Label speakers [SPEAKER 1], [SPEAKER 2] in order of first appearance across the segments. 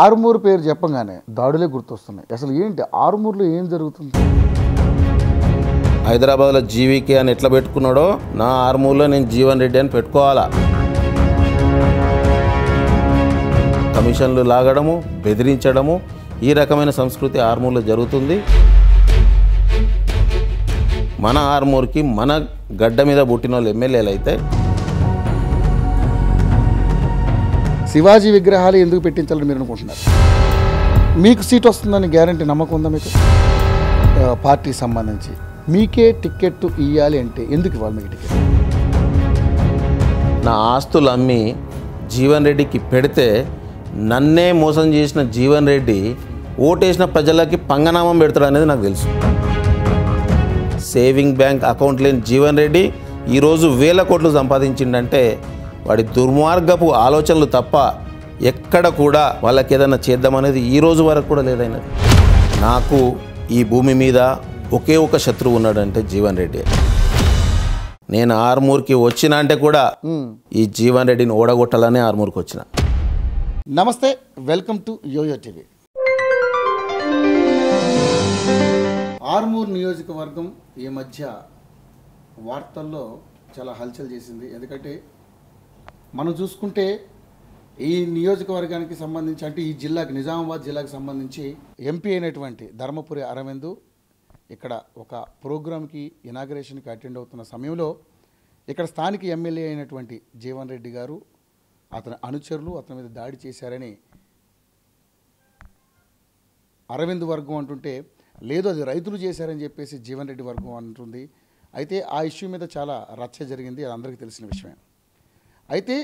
[SPEAKER 1] ఆరుమూరు పేరు చెప్పంగానే దాడులే గుర్తొస్తున్నాయి అసలు ఏంటి ఆరుమూరులో ఏం జరుగుతుంది
[SPEAKER 2] హైదరాబాద్లో జీవికే అని ఎట్లా పెట్టుకున్నాడో నా ఆర్మూర్లో నేను జీవన్ రెడ్డి అని పెట్టుకోవాలా కమిషన్లు లాగడము బెదిరించడము ఈ రకమైన సంస్కృతి ఆర్మూర్లో జరుగుతుంది మన ఆర్మూర్కి మన గడ్డ మీద పుట్టిన వాళ్ళు ఎమ్మెల్యేలు అయితే
[SPEAKER 1] శివాజీ విగ్రహాలు ఎందుకు పెట్టించాలని మీరు అనుకుంటున్నారు మీకు సీట్ వస్తుందని గ్యారంటీ నమ్మకం ఉందా మీకు పార్టీకి సంబంధించి మీకే టికెట్ ఇవ్వాలి అంటే ఎందుకు ఇవ్వాలి మీకు టికెట్
[SPEAKER 2] నా ఆస్తులు అమ్మి జీవన్ రెడ్డికి పెడితే నన్నే మోసం చేసిన జీవన్ రెడ్డి ఓటేసిన ప్రజలకి పంగనామం పెడతాడు అనేది నాకు తెలుసు సేవింగ్ బ్యాంక్ అకౌంట్ లేని జీవన్ రెడ్డి ఈరోజు వేల కోట్లు సంపాదించిండంటే వాడి దుర్మార్గపు ఆలోచనలు తప్ప ఎక్కడ కూడా వాళ్ళకి ఏదైనా చేద్దామనేది ఈ రోజు వరకు కూడా లేదైనది నాకు ఈ భూమి మీద ఒకే ఒక శత్రువు ఉన్నాడంటే జీవన్ రెడ్డి నేను ఆర్మూర్కి వచ్చిన అంటే కూడా ఈ జీవన్ రెడ్డిని ఓడగొట్టాలని ఆర్మూర్కి వచ్చిన
[SPEAKER 1] నమస్తే welcome to Yoyo TV Armoor నియోజకవర్గం ఈ మధ్య వార్తల్లో చాలా హల్చల్ చేసింది ఎందుకంటే మనం చూసుకుంటే ఈ నియోజకవర్గానికి సంబంధించి అంటే ఈ జిల్లాకి నిజామాబాద్ జిల్లాకి సంబంధించి ఎంపీ అయినటువంటి ధర్మపురి అరవిందు ఇక్కడ ఒక ప్రోగ్రామ్కి ఇనాగరేషన్కి అటెండ్ అవుతున్న సమయంలో ఇక్కడ స్థానిక ఎమ్మెల్యే అయినటువంటి జీవన్ రెడ్డి గారు అతని అనుచరులు అతని మీద దాడి చేశారని అరవింద్ వర్గం అంటుంటే లేదు అది రైతులు చేశారని చెప్పేసి జీవన్ రెడ్డి వర్గం అంటుంది అయితే ఆ ఇష్యూ మీద చాలా రచ్చ జరిగింది అది అందరికీ తెలిసిన విషయమే అయితే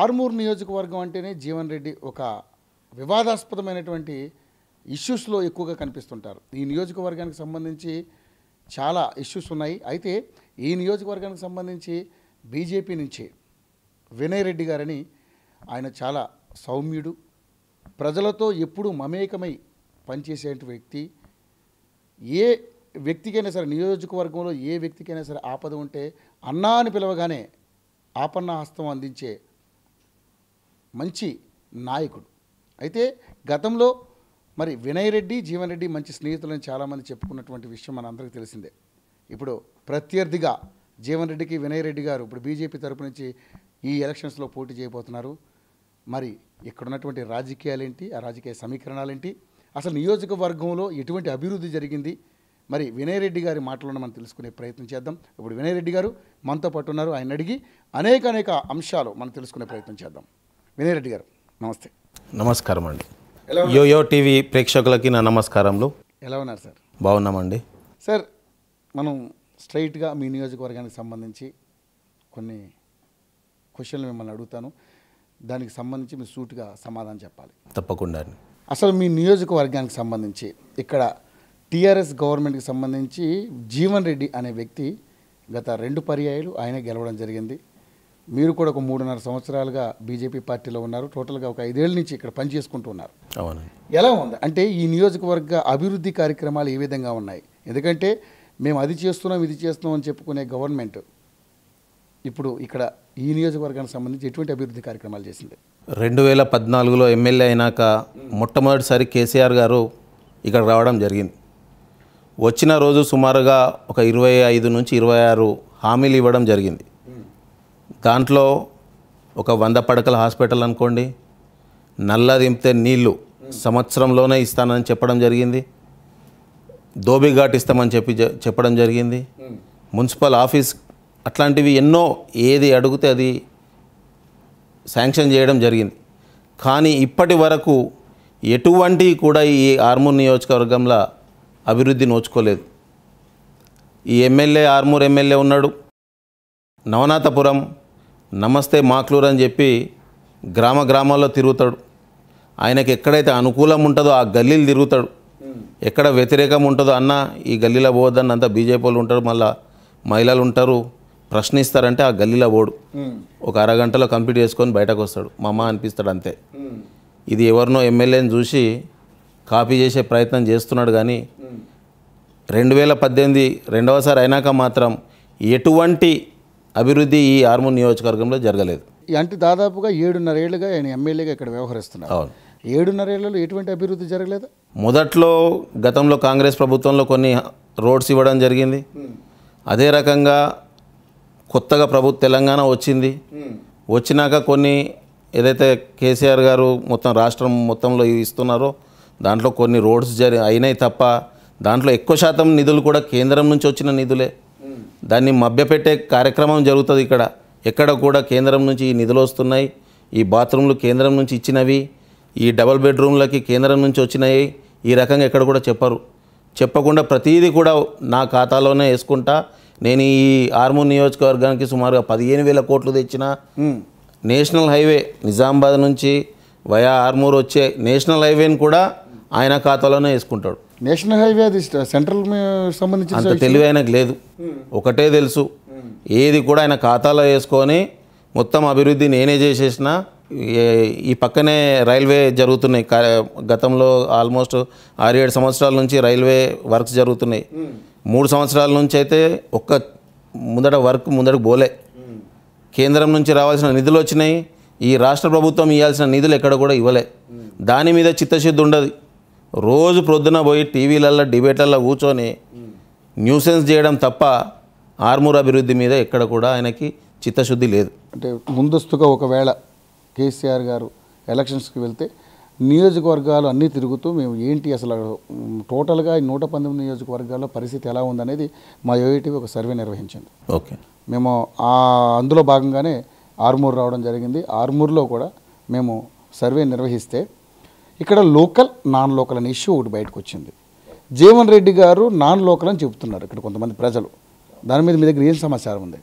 [SPEAKER 1] ఆర్మూర్ నియోజకవర్గం అంటేనే జీవన్ రెడ్డి ఒక వివాదాస్పదమైనటువంటి ఇష్యూస్లో ఎక్కువగా కనిపిస్తుంటారు ఈ నియోజకవర్గానికి సంబంధించి చాలా ఇష్యూస్ ఉన్నాయి అయితే ఈ నియోజకవర్గానికి సంబంధించి బీజేపీ నుంచి వినయ్ రెడ్డి గారని ఆయన చాలా సౌమ్యుడు ప్రజలతో ఎప్పుడూ మమేకమై పనిచేసే వ్యక్తి ఏ వ్యక్తికైనా సరే నియోజకవర్గంలో ఏ వ్యక్తికైనా సరే ఆపద ఉంటే అన్నా అని పిలవగానే ఆపన్న హస్తం అందించే మంచి నాయకుడు అయితే గతంలో మరి వినయ్ రెడ్డి జీవన్ రెడ్డి మంచి స్నేహితులని చాలామంది చెప్పుకున్నటువంటి విషయం మన అందరికీ తెలిసిందే ఇప్పుడు ప్రత్యర్థిగా జీవన్ రెడ్డికి వినయ్ రెడ్డి గారు ఇప్పుడు బీజేపీ తరపు నుంచి ఈ ఎలక్షన్స్లో పోటీ చేయబోతున్నారు మరి ఇక్కడ ఉన్నటువంటి రాజకీయాలేంటి ఆ రాజకీయ సమీకరణాలేంటి అసలు నియోజకవర్గంలో ఎటువంటి అభివృద్ధి జరిగింది మరి వినయ్ రెడ్డి గారి మాటలను మనం తెలుసుకునే ప్రయత్నం చేద్దాం ఇప్పుడు వినయ్ రెడ్డి గారు మనతో పాటు ఉన్నారు ఆయన అడిగి అనేక అనేక అంశాలు మనం తెలుసుకునే ప్రయత్నం చేద్దాం వినయ్ రెడ్డి గారు నమస్తే
[SPEAKER 2] నమస్కారం అండి యోయో టీవీ ప్రేక్షకులకి నా నమస్కారంలో ఎలా ఉన్నారు సార్ బాగున్నామండి
[SPEAKER 1] సార్ మనం స్ట్రైట్గా మీ నియోజకవర్గానికి సంబంధించి కొన్ని క్వశ్చన్లు మిమ్మల్ని అడుగుతాను దానికి సంబంధించి మీరు సూటిగా సమాధానం చెప్పాలి తప్పకుండా అసలు మీ నియోజకవర్గానికి సంబంధించి ఇక్కడ టీఆర్ఎస్ గవర్నమెంట్కి సంబంధించి జీవన్ రెడ్డి అనే వ్యక్తి గత రెండు పర్యాయాలు ఆయనే గెలవడం జరిగింది మీరు కూడా ఒక మూడున్నర సంవత్సరాలుగా బీజేపీ పార్టీలో ఉన్నారు టోటల్గా ఒక ఐదేళ్ల నుంచి ఇక్కడ పనిచేసుకుంటూ ఉన్నారు ఎలా ఉంది అంటే ఈ నియోజకవర్గ అభివృద్ధి కార్యక్రమాలు ఏ విధంగా ఉన్నాయి ఎందుకంటే మేము అది చేస్తున్నాం ఇది చేస్తున్నాం అని చెప్పుకునే గవర్నమెంట్ ఇప్పుడు ఇక్కడ ఈ నియోజకవర్గానికి సంబంధించి ఎటువంటి అభివృద్ధి కార్యక్రమాలు చేసింది
[SPEAKER 2] రెండు వేల పద్నాలుగులో ఎమ్మెల్యే అయినాక మొట్టమొదటిసారి కేసీఆర్ గారు ఇక్కడ రావడం జరిగింది వచ్చిన రోజు సుమారుగా ఒక ఇరవై ఐదు నుంచి ఇరవై ఆరు హామీలు ఇవ్వడం జరిగింది దాంట్లో ఒక వంద పడకల హాస్పిటల్ అనుకోండి నల్ల దింపితే నీళ్లు సంవత్సరంలోనే ఇస్తానని చెప్పడం జరిగింది ఘాట్ ఇస్తామని చెప్పి చెప్పడం జరిగింది మున్సిపల్ ఆఫీస్ అట్లాంటివి ఎన్నో ఏది అడిగితే అది శాంక్షన్ చేయడం జరిగింది కానీ ఇప్పటి వరకు ఎటువంటి కూడా ఈ ఆర్మూర్ నియోజకవర్గంలో అభివృద్ధి నోచుకోలేదు ఈ ఎమ్మెల్యే ఆర్మూర్ ఎమ్మెల్యే ఉన్నాడు నవనాథపురం నమస్తే మాక్లూర్ అని చెప్పి గ్రామ గ్రామాల్లో తిరుగుతాడు ఆయనకి ఎక్కడైతే అనుకూలం ఉంటుందో ఆ గల్లీలు తిరుగుతాడు ఎక్కడ వ్యతిరేకం ఉంటుందో అన్న ఈ గల్లీలో పోవద్దని అంతా బీజేపీ ఉంటారు మళ్ళీ మహిళలు ఉంటారు ప్రశ్నిస్తారంటే ఆ గల్లీలో పోడు ఒక అరగంటలో కంప్లీట్ చేసుకొని బయటకు వస్తాడు మమ్మ అనిపిస్తాడు అంతే ఇది ఎవరినో ఎమ్మెల్యేని చూసి కాపీ చేసే ప్రయత్నం చేస్తున్నాడు కానీ రెండు వేల పద్దెనిమిది రెండవసారి అయినాక మాత్రం ఎటువంటి అభివృద్ధి ఈ ఆర్మూర్ నియోజకవర్గంలో జరగలేదు
[SPEAKER 1] అంటే దాదాపుగా ఏడున్నర ఏళ్ళుగా ఆయన ఎమ్మెల్యేగా ఇక్కడ వ్యవహరిస్తున్నారు ఏడున్నర ఏడున్నరేళ్లలో ఎటువంటి అభివృద్ధి జరగలేదు
[SPEAKER 2] మొదట్లో గతంలో కాంగ్రెస్ ప్రభుత్వంలో కొన్ని రోడ్స్ ఇవ్వడం జరిగింది అదే రకంగా కొత్తగా ప్రభు తెలంగాణ వచ్చింది వచ్చినాక కొన్ని ఏదైతే కేసీఆర్ గారు మొత్తం రాష్ట్రం మొత్తంలో ఇస్తున్నారో దాంట్లో కొన్ని రోడ్స్ జరి అయినాయి తప్ప దాంట్లో ఎక్కువ శాతం నిధులు కూడా కేంద్రం నుంచి వచ్చిన నిధులే దాన్ని మభ్యపెట్టే కార్యక్రమం జరుగుతుంది ఇక్కడ ఎక్కడ కూడా కేంద్రం నుంచి ఈ నిధులు వస్తున్నాయి ఈ బాత్రూమ్లు కేంద్రం నుంచి ఇచ్చినవి ఈ డబల్ బెడ్రూమ్లకి కేంద్రం నుంచి వచ్చినాయి ఈ రకంగా ఎక్కడ కూడా చెప్పరు చెప్పకుండా ప్రతీది కూడా నా ఖాతాలోనే వేసుకుంటా నేను ఈ ఆర్మూర్ నియోజకవర్గానికి సుమారుగా పదిహేను వేల కోట్లు తెచ్చిన నేషనల్ హైవే నిజామాబాద్ నుంచి వయా ఆర్మూర్ వచ్చే నేషనల్ హైవేని కూడా ఆయన ఖాతాలోనే వేసుకుంటాడు
[SPEAKER 1] నేషనల్ హైవే అది సెంట్రల్ సంబంధించి అంత తెలివి
[SPEAKER 2] ఆయనకు లేదు ఒకటే తెలుసు ఏది కూడా ఆయన ఖాతాలో వేసుకొని మొత్తం అభివృద్ధి నేనే చేసేసిన ఈ పక్కనే రైల్వే జరుగుతున్నాయి గతంలో ఆల్మోస్ట్ ఆరు ఏడు సంవత్సరాల నుంచి రైల్వే వర్క్స్ జరుగుతున్నాయి మూడు సంవత్సరాల నుంచి అయితే ఒక్క ముందట వర్క్ ముందట పోలే కేంద్రం నుంచి రావాల్సిన నిధులు వచ్చినాయి ఈ రాష్ట్ర ప్రభుత్వం ఇవ్వాల్సిన నిధులు ఎక్కడ కూడా ఇవ్వలే దాని మీద చిత్తశుద్ధి ఉండదు రోజు ప్రొద్దున పోయి టీవీలల్లో డిబేట్లలో కూర్చొని న్యూసెన్స్ చేయడం తప్ప ఆర్మూర్ అభివృద్ధి మీద ఎక్కడ కూడా ఆయనకి చిత్తశుద్ధి లేదు
[SPEAKER 1] అంటే ముందస్తుగా ఒకవేళ కేసీఆర్ గారు ఎలక్షన్స్కి వెళ్తే నియోజకవర్గాలు అన్నీ తిరుగుతూ మేము ఏంటి అసలు టోటల్గా నూట పంతొమ్మిది నియోజకవర్గాల్లో పరిస్థితి ఎలా ఉందనేది మా యోఐటీవీ ఒక సర్వే నిర్వహించింది ఓకే మేము ఆ అందులో భాగంగానే ఆర్మూర్ రావడం జరిగింది ఆర్మూర్లో కూడా మేము సర్వే నిర్వహిస్తే ఇక్కడ లోకల్ నాన్ లోకల్ అనే ఇష్యూ ఒకటి బయటకు వచ్చింది జీవన్ రెడ్డి గారు నాన్ లోకల్ అని చెబుతున్నారు ఇక్కడ కొంతమంది ప్రజలు దాని మీద మీ దగ్గర ఏం సమాచారం ఉంది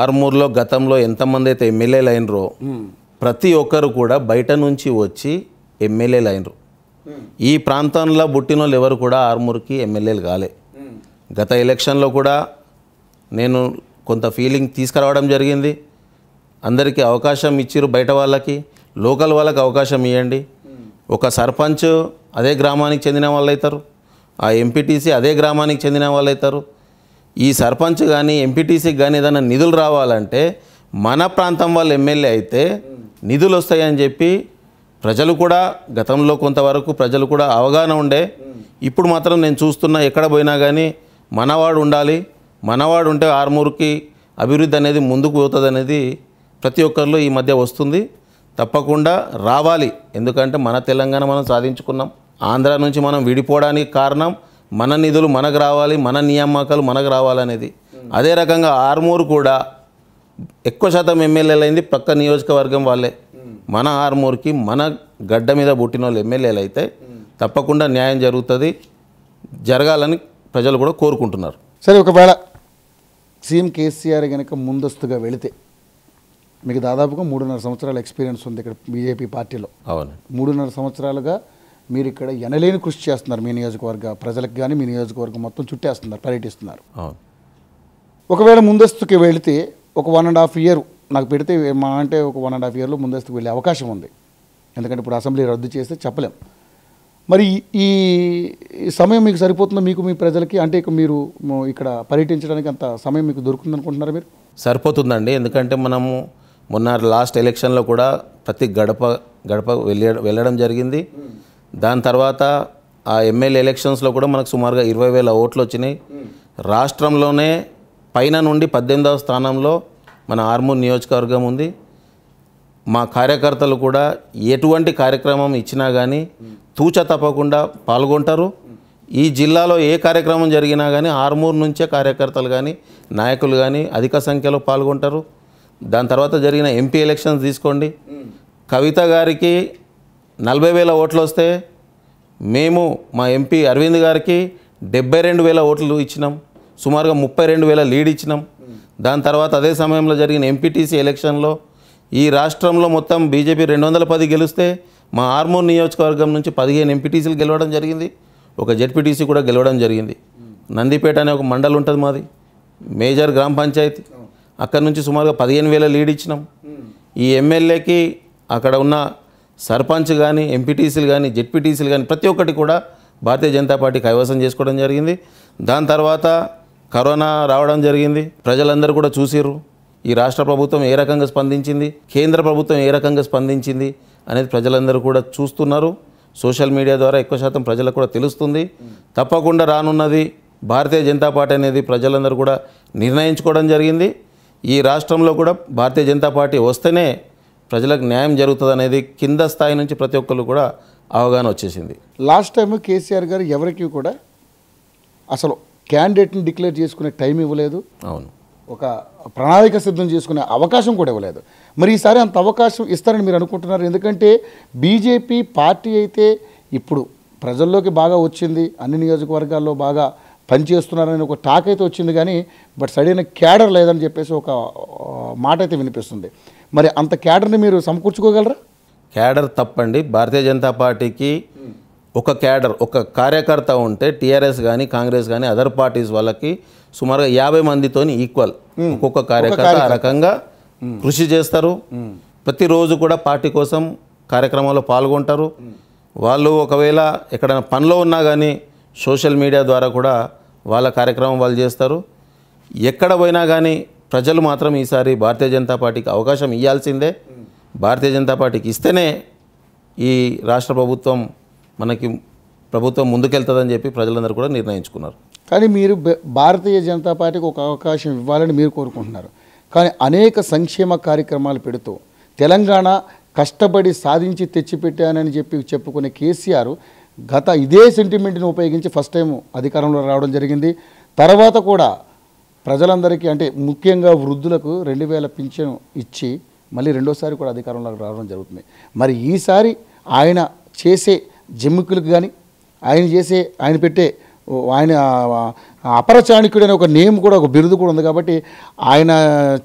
[SPEAKER 1] ఆర్మూర్లో గతంలో
[SPEAKER 2] ఎంతమంది అయితే ఎమ్మెల్యేలు అయినరో ప్రతి ఒక్కరు కూడా బయట నుంచి వచ్చి ఎమ్మెల్యేలు అయినరు ఈ ప్రాంతంలో పుట్టిన వాళ్ళు ఎవరు కూడా ఆర్మూర్కి ఎమ్మెల్యేలు కాలే గత ఎలక్షన్లో కూడా నేను కొంత ఫీలింగ్ తీసుకురావడం జరిగింది అందరికీ అవకాశం ఇచ్చిరు బయట వాళ్ళకి లోకల్ వాళ్ళకి అవకాశం ఇవ్వండి ఒక సర్పంచ్ అదే గ్రామానికి చెందిన వాళ్ళు అవుతారు ఆ ఎంపీటీసీ అదే గ్రామానికి చెందిన వాళ్ళు అవుతారు ఈ సర్పంచ్ కానీ ఎంపీటీసీకి కానీ ఏదైనా నిధులు రావాలంటే మన ప్రాంతం వాళ్ళు ఎమ్మెల్యే అయితే నిధులు వస్తాయని చెప్పి ప్రజలు కూడా గతంలో కొంతవరకు ప్రజలు కూడా అవగాహన ఉండే ఇప్పుడు మాత్రం నేను చూస్తున్నా ఎక్కడ పోయినా కానీ మనవాడు ఉండాలి మనవాడు ఉంటే ఆరుమూరుకి అభివృద్ధి అనేది ముందుకు పోతుంది అనేది ప్రతి ఒక్కరిలో ఈ మధ్య వస్తుంది తప్పకుండా రావాలి ఎందుకంటే మన తెలంగాణ మనం సాధించుకున్నాం ఆంధ్ర నుంచి మనం విడిపోవడానికి కారణం మన నిధులు మనకు రావాలి మన నియామకాలు మనకు రావాలనేది అదే రకంగా ఆర్మూరు కూడా ఎక్కువ శాతం ఎమ్మెల్యేలు అయింది పక్క నియోజకవర్గం వాళ్ళే మన ఆర్మూర్కి మన గడ్డ మీద పుట్టిన వాళ్ళు ఎమ్మెల్యేలు అయితే తప్పకుండా న్యాయం జరుగుతుంది జరగాలని ప్రజలు కూడా కోరుకుంటున్నారు
[SPEAKER 1] సరే ఒకవేళ సీఎం కేసీఆర్ కనుక ముందస్తుగా వెళితే మీకు దాదాపుగా మూడున్నర సంవత్సరాల ఎక్స్పీరియన్స్ ఉంది ఇక్కడ బీజేపీ పార్టీలో అవును మూడున్నర సంవత్సరాలుగా మీరు ఇక్కడ ఎనలేని కృషి చేస్తున్నారు మీ నియోజకవర్గ ప్రజలకు కానీ మీ నియోజకవర్గం మొత్తం చుట్టేస్తున్నారు పర్యటిస్తున్నారు ఒకవేళ ముందస్తుకి వెళితే ఒక వన్ అండ్ హాఫ్ ఇయర్ నాకు పెడితే మా అంటే ఒక వన్ అండ్ హాఫ్ ఇయర్లో ముందస్తుకు వెళ్ళే అవకాశం ఉంది ఎందుకంటే ఇప్పుడు అసెంబ్లీ రద్దు చేస్తే చెప్పలేం మరి ఈ సమయం మీకు సరిపోతుందో మీకు మీ ప్రజలకి అంటే ఇక మీరు ఇక్కడ పర్యటించడానికి అంత సమయం మీకు దొరుకుతుంది అనుకుంటున్నారు మీరు
[SPEAKER 2] సరిపోతుందండి ఎందుకంటే మనము మొన్న లాస్ట్ ఎలక్షన్లో కూడా ప్రతి గడప గడప వెళ్ళడం జరిగింది దాని తర్వాత ఆ ఎమ్మెల్యే ఎలక్షన్స్లో కూడా మనకు సుమారుగా ఇరవై వేల ఓట్లు వచ్చినాయి రాష్ట్రంలోనే పైన నుండి పద్దెనిమిదవ స్థానంలో మన ఆర్మూర్ నియోజకవర్గం ఉంది మా కార్యకర్తలు కూడా ఎటువంటి కార్యక్రమం ఇచ్చినా కానీ తూచ తప్పకుండా పాల్గొంటారు ఈ జిల్లాలో ఏ కార్యక్రమం జరిగినా కానీ ఆర్మూర్ నుంచే కార్యకర్తలు కానీ నాయకులు కానీ అధిక సంఖ్యలో పాల్గొంటారు దాని తర్వాత జరిగిన ఎంపీ ఎలక్షన్స్ తీసుకోండి కవిత గారికి నలభై వేల ఓట్లు వస్తే మేము మా ఎంపీ అరవింద్ గారికి డెబ్బై రెండు వేల ఓట్లు ఇచ్చినాం సుమారుగా ముప్పై రెండు వేల లీడ్ ఇచ్చినాం దాని తర్వాత అదే సమయంలో జరిగిన ఎంపీటీసీ ఎలక్షన్లో ఈ రాష్ట్రంలో మొత్తం బీజేపీ రెండు వందల పది గెలిస్తే మా ఆర్మూర్ నియోజకవర్గం నుంచి పదిహేను ఎంపీటీసీలు గెలవడం జరిగింది ఒక జెడ్పీటీసీ కూడా గెలవడం జరిగింది నందిపేట అనే ఒక మండలం ఉంటుంది మాది మేజర్ గ్రామ పంచాయతీ అక్కడ నుంచి సుమారుగా పదిహేను వేల లీడ్ ఇచ్చినాం ఈ ఎమ్మెల్యేకి అక్కడ ఉన్న సర్పంచ్ కానీ ఎంపీటీసీలు కానీ జెడ్పీటీసీలు కానీ ప్రతి ఒక్కటి కూడా భారతీయ జనతా పార్టీ కైవసం చేసుకోవడం జరిగింది దాని తర్వాత కరోనా రావడం జరిగింది ప్రజలందరూ కూడా చూసిర్రు ఈ రాష్ట్ర ప్రభుత్వం ఏ రకంగా స్పందించింది కేంద్ర ప్రభుత్వం ఏ రకంగా స్పందించింది అనేది ప్రజలందరూ కూడా చూస్తున్నారు సోషల్ మీడియా ద్వారా ఎక్కువ శాతం ప్రజలకు కూడా తెలుస్తుంది తప్పకుండా రానున్నది భారతీయ జనతా పార్టీ అనేది ప్రజలందరూ కూడా నిర్ణయించుకోవడం జరిగింది ఈ రాష్ట్రంలో కూడా భారతీయ జనతా పార్టీ వస్తేనే ప్రజలకు న్యాయం జరుగుతుంది అనేది కింద స్థాయి నుంచి ప్రతి ఒక్కరు కూడా అవగాహన వచ్చేసింది
[SPEAKER 1] లాస్ట్ టైం కేసీఆర్ గారు ఎవరికి కూడా అసలు క్యాండిడేట్ని డిక్లేర్ చేసుకునే టైం ఇవ్వలేదు అవును ఒక ప్రణాళిక సిద్ధం చేసుకునే అవకాశం కూడా ఇవ్వలేదు మరి ఈసారి అంత అవకాశం ఇస్తారని మీరు అనుకుంటున్నారు ఎందుకంటే బీజేపీ పార్టీ అయితే ఇప్పుడు ప్రజల్లోకి బాగా వచ్చింది అన్ని నియోజకవర్గాల్లో బాగా పనిచేస్తున్నారని ఒక టాక్ అయితే వచ్చింది కానీ బట్ సరైన క్యాడర్ లేదని చెప్పేసి ఒక మాట అయితే వినిపిస్తుంది మరి అంత క్యాడర్ని మీరు సమకూర్చుకోగలరా
[SPEAKER 2] క్యాడర్ తప్పండి భారతీయ జనతా పార్టీకి ఒక క్యాడర్ ఒక కార్యకర్త ఉంటే టీఆర్ఎస్ కానీ కాంగ్రెస్ కానీ అదర్ పార్టీస్ వాళ్ళకి సుమారుగా యాభై మందితో ఈక్వల్ ఒక్కొక్క కార్యకర్త ఆ రకంగా కృషి చేస్తారు ప్రతిరోజు కూడా పార్టీ కోసం కార్యక్రమాల్లో పాల్గొంటారు వాళ్ళు ఒకవేళ ఎక్కడైనా పనిలో ఉన్నా కానీ సోషల్ మీడియా ద్వారా కూడా వాళ్ళ కార్యక్రమం వాళ్ళు చేస్తారు ఎక్కడ పోయినా కానీ ప్రజలు మాత్రం ఈసారి భారతీయ జనతా పార్టీకి అవకాశం ఇవ్వాల్సిందే భారతీయ జనతా పార్టీకి ఇస్తేనే ఈ రాష్ట్ర ప్రభుత్వం మనకి ప్రభుత్వం ముందుకెళ్తుందని చెప్పి ప్రజలందరూ కూడా నిర్ణయించుకున్నారు
[SPEAKER 1] కానీ మీరు భారతీయ జనతా పార్టీకి ఒక అవకాశం ఇవ్వాలని మీరు కోరుకుంటున్నారు కానీ అనేక సంక్షేమ కార్యక్రమాలు పెడుతూ తెలంగాణ కష్టపడి సాధించి తెచ్చిపెట్టానని చెప్పి చెప్పుకునే కేసీఆర్ గత ఇదే సెంటిమెంట్ని ఉపయోగించి ఫస్ట్ టైం అధికారంలో రావడం జరిగింది తర్వాత కూడా ప్రజలందరికీ అంటే ముఖ్యంగా వృద్ధులకు రెండు వేల పింఛను ఇచ్చి మళ్ళీ రెండోసారి కూడా అధికారంలోకి రావడం జరుగుతుంది మరి ఈసారి ఆయన చేసే జిమ్మికులకు కానీ ఆయన చేసే ఆయన పెట్టే ఆయన అపరచాణికుడైన ఒక నేమ్ కూడా ఒక బిరుదు కూడా ఉంది కాబట్టి ఆయన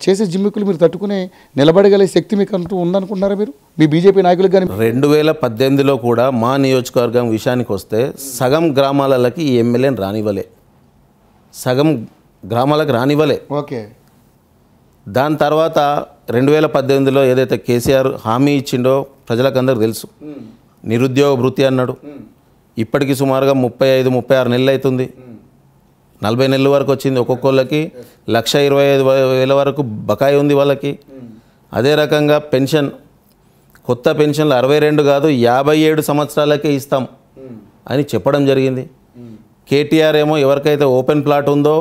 [SPEAKER 1] చేసే జిమ్మికులు మీరు తట్టుకునే నిలబడగలిగే శక్తి మీకు అంటూ ఉందనుకుంటున్నారా మీరు మీ బీజేపీ నాయకులకు కానీ
[SPEAKER 2] రెండు వేల పద్దెనిమిదిలో కూడా మా నియోజకవర్గం విషయానికి వస్తే సగం గ్రామాలకి ఈ ఎమ్మెల్యేని రానివ్వలే సగం గ్రామాలకు రానివ్వలే ఓకే దాని తర్వాత రెండు వేల పద్దెనిమిదిలో ఏదైతే కేసీఆర్ హామీ ఇచ్చిండో ప్రజలకు అందరికీ తెలుసు నిరుద్యోగ వృత్తి అన్నాడు ఇప్పటికి సుమారుగా ముప్పై ఐదు ముప్పై ఆరు నెలలు అవుతుంది నలభై నెలల వరకు వచ్చింది ఒక్కొక్కళ్ళకి లక్ష ఇరవై ఐదు వేల వరకు బకాయి ఉంది వాళ్ళకి అదే రకంగా పెన్షన్ కొత్త పెన్షన్లు అరవై రెండు కాదు యాభై ఏడు సంవత్సరాలకే ఇస్తాం అని చెప్పడం జరిగింది కేటీఆర్ ఏమో ఎవరికైతే ఓపెన్ ప్లాట్ ఉందో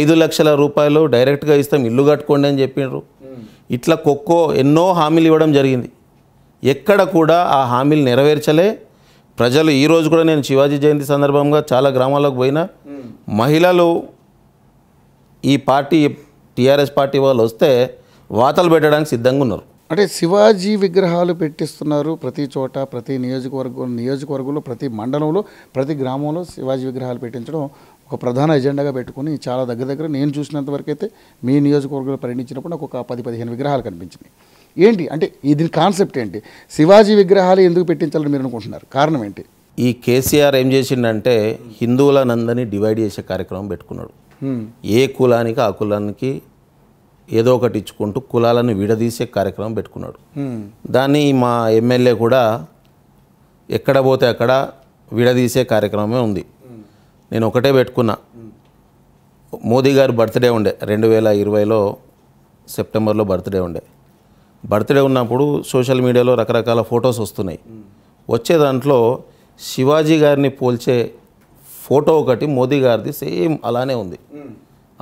[SPEAKER 2] ఐదు లక్షల రూపాయలు డైరెక్ట్గా ఇస్తాం ఇల్లు కట్టుకోండి అని చెప్పినారు ఇట్లా కొక్కో ఎన్నో హామీలు ఇవ్వడం జరిగింది ఎక్కడ కూడా ఆ హామీలు నెరవేర్చలే ప్రజలు ఈరోజు కూడా నేను శివాజీ జయంతి సందర్భంగా చాలా గ్రామాలకు పోయినా మహిళలు ఈ పార్టీ టీఆర్ఎస్ పార్టీ వాళ్ళు వస్తే వాతలు
[SPEAKER 1] పెట్టడానికి సిద్ధంగా ఉన్నారు అంటే శివాజీ విగ్రహాలు పెట్టిస్తున్నారు ప్రతి చోట ప్రతి నియోజకవర్గం నియోజకవర్గంలో ప్రతి మండలంలో ప్రతి గ్రామంలో శివాజీ విగ్రహాలు పెట్టించడం ఒక ప్రధాన ఎజెండాగా పెట్టుకుని చాలా దగ్గర దగ్గర నేను చూసినంతవరకు అయితే మీ నియోజకవర్గంలో పరిణించినప్పుడు నాకు ఒక పది పదిహేను విగ్రహాలు కనిపించినాయి ఏంటి అంటే దీని కాన్సెప్ట్ ఏంటి శివాజీ విగ్రహాలు ఎందుకు పెట్టించాలని మీరు అనుకుంటున్నారు
[SPEAKER 2] కారణం ఏంటి ఈ కేసీఆర్ ఏం చేసిండంటే హిందువులనందరినీ డివైడ్ చేసే కార్యక్రమం పెట్టుకున్నాడు ఏ కులానికి ఆ కులానికి ఏదో ఒకటి ఇచ్చుకుంటూ కులాలను విడదీసే కార్యక్రమం పెట్టుకున్నాడు దాన్ని మా ఎమ్మెల్యే కూడా ఎక్కడ పోతే అక్కడ విడదీసే కార్యక్రమమే ఉంది నేను ఒకటే పెట్టుకున్నా మోదీ గారు బర్త్డే ఉండే రెండు వేల ఇరవైలో సెప్టెంబర్లో బర్త్డే ఉండే బర్త్డే ఉన్నప్పుడు సోషల్ మీడియాలో రకరకాల ఫొటోస్ వస్తున్నాయి వచ్చే దాంట్లో శివాజీ గారిని పోల్చే ఫోటో ఒకటి మోదీ గారిది సేమ్ అలానే ఉంది hmm.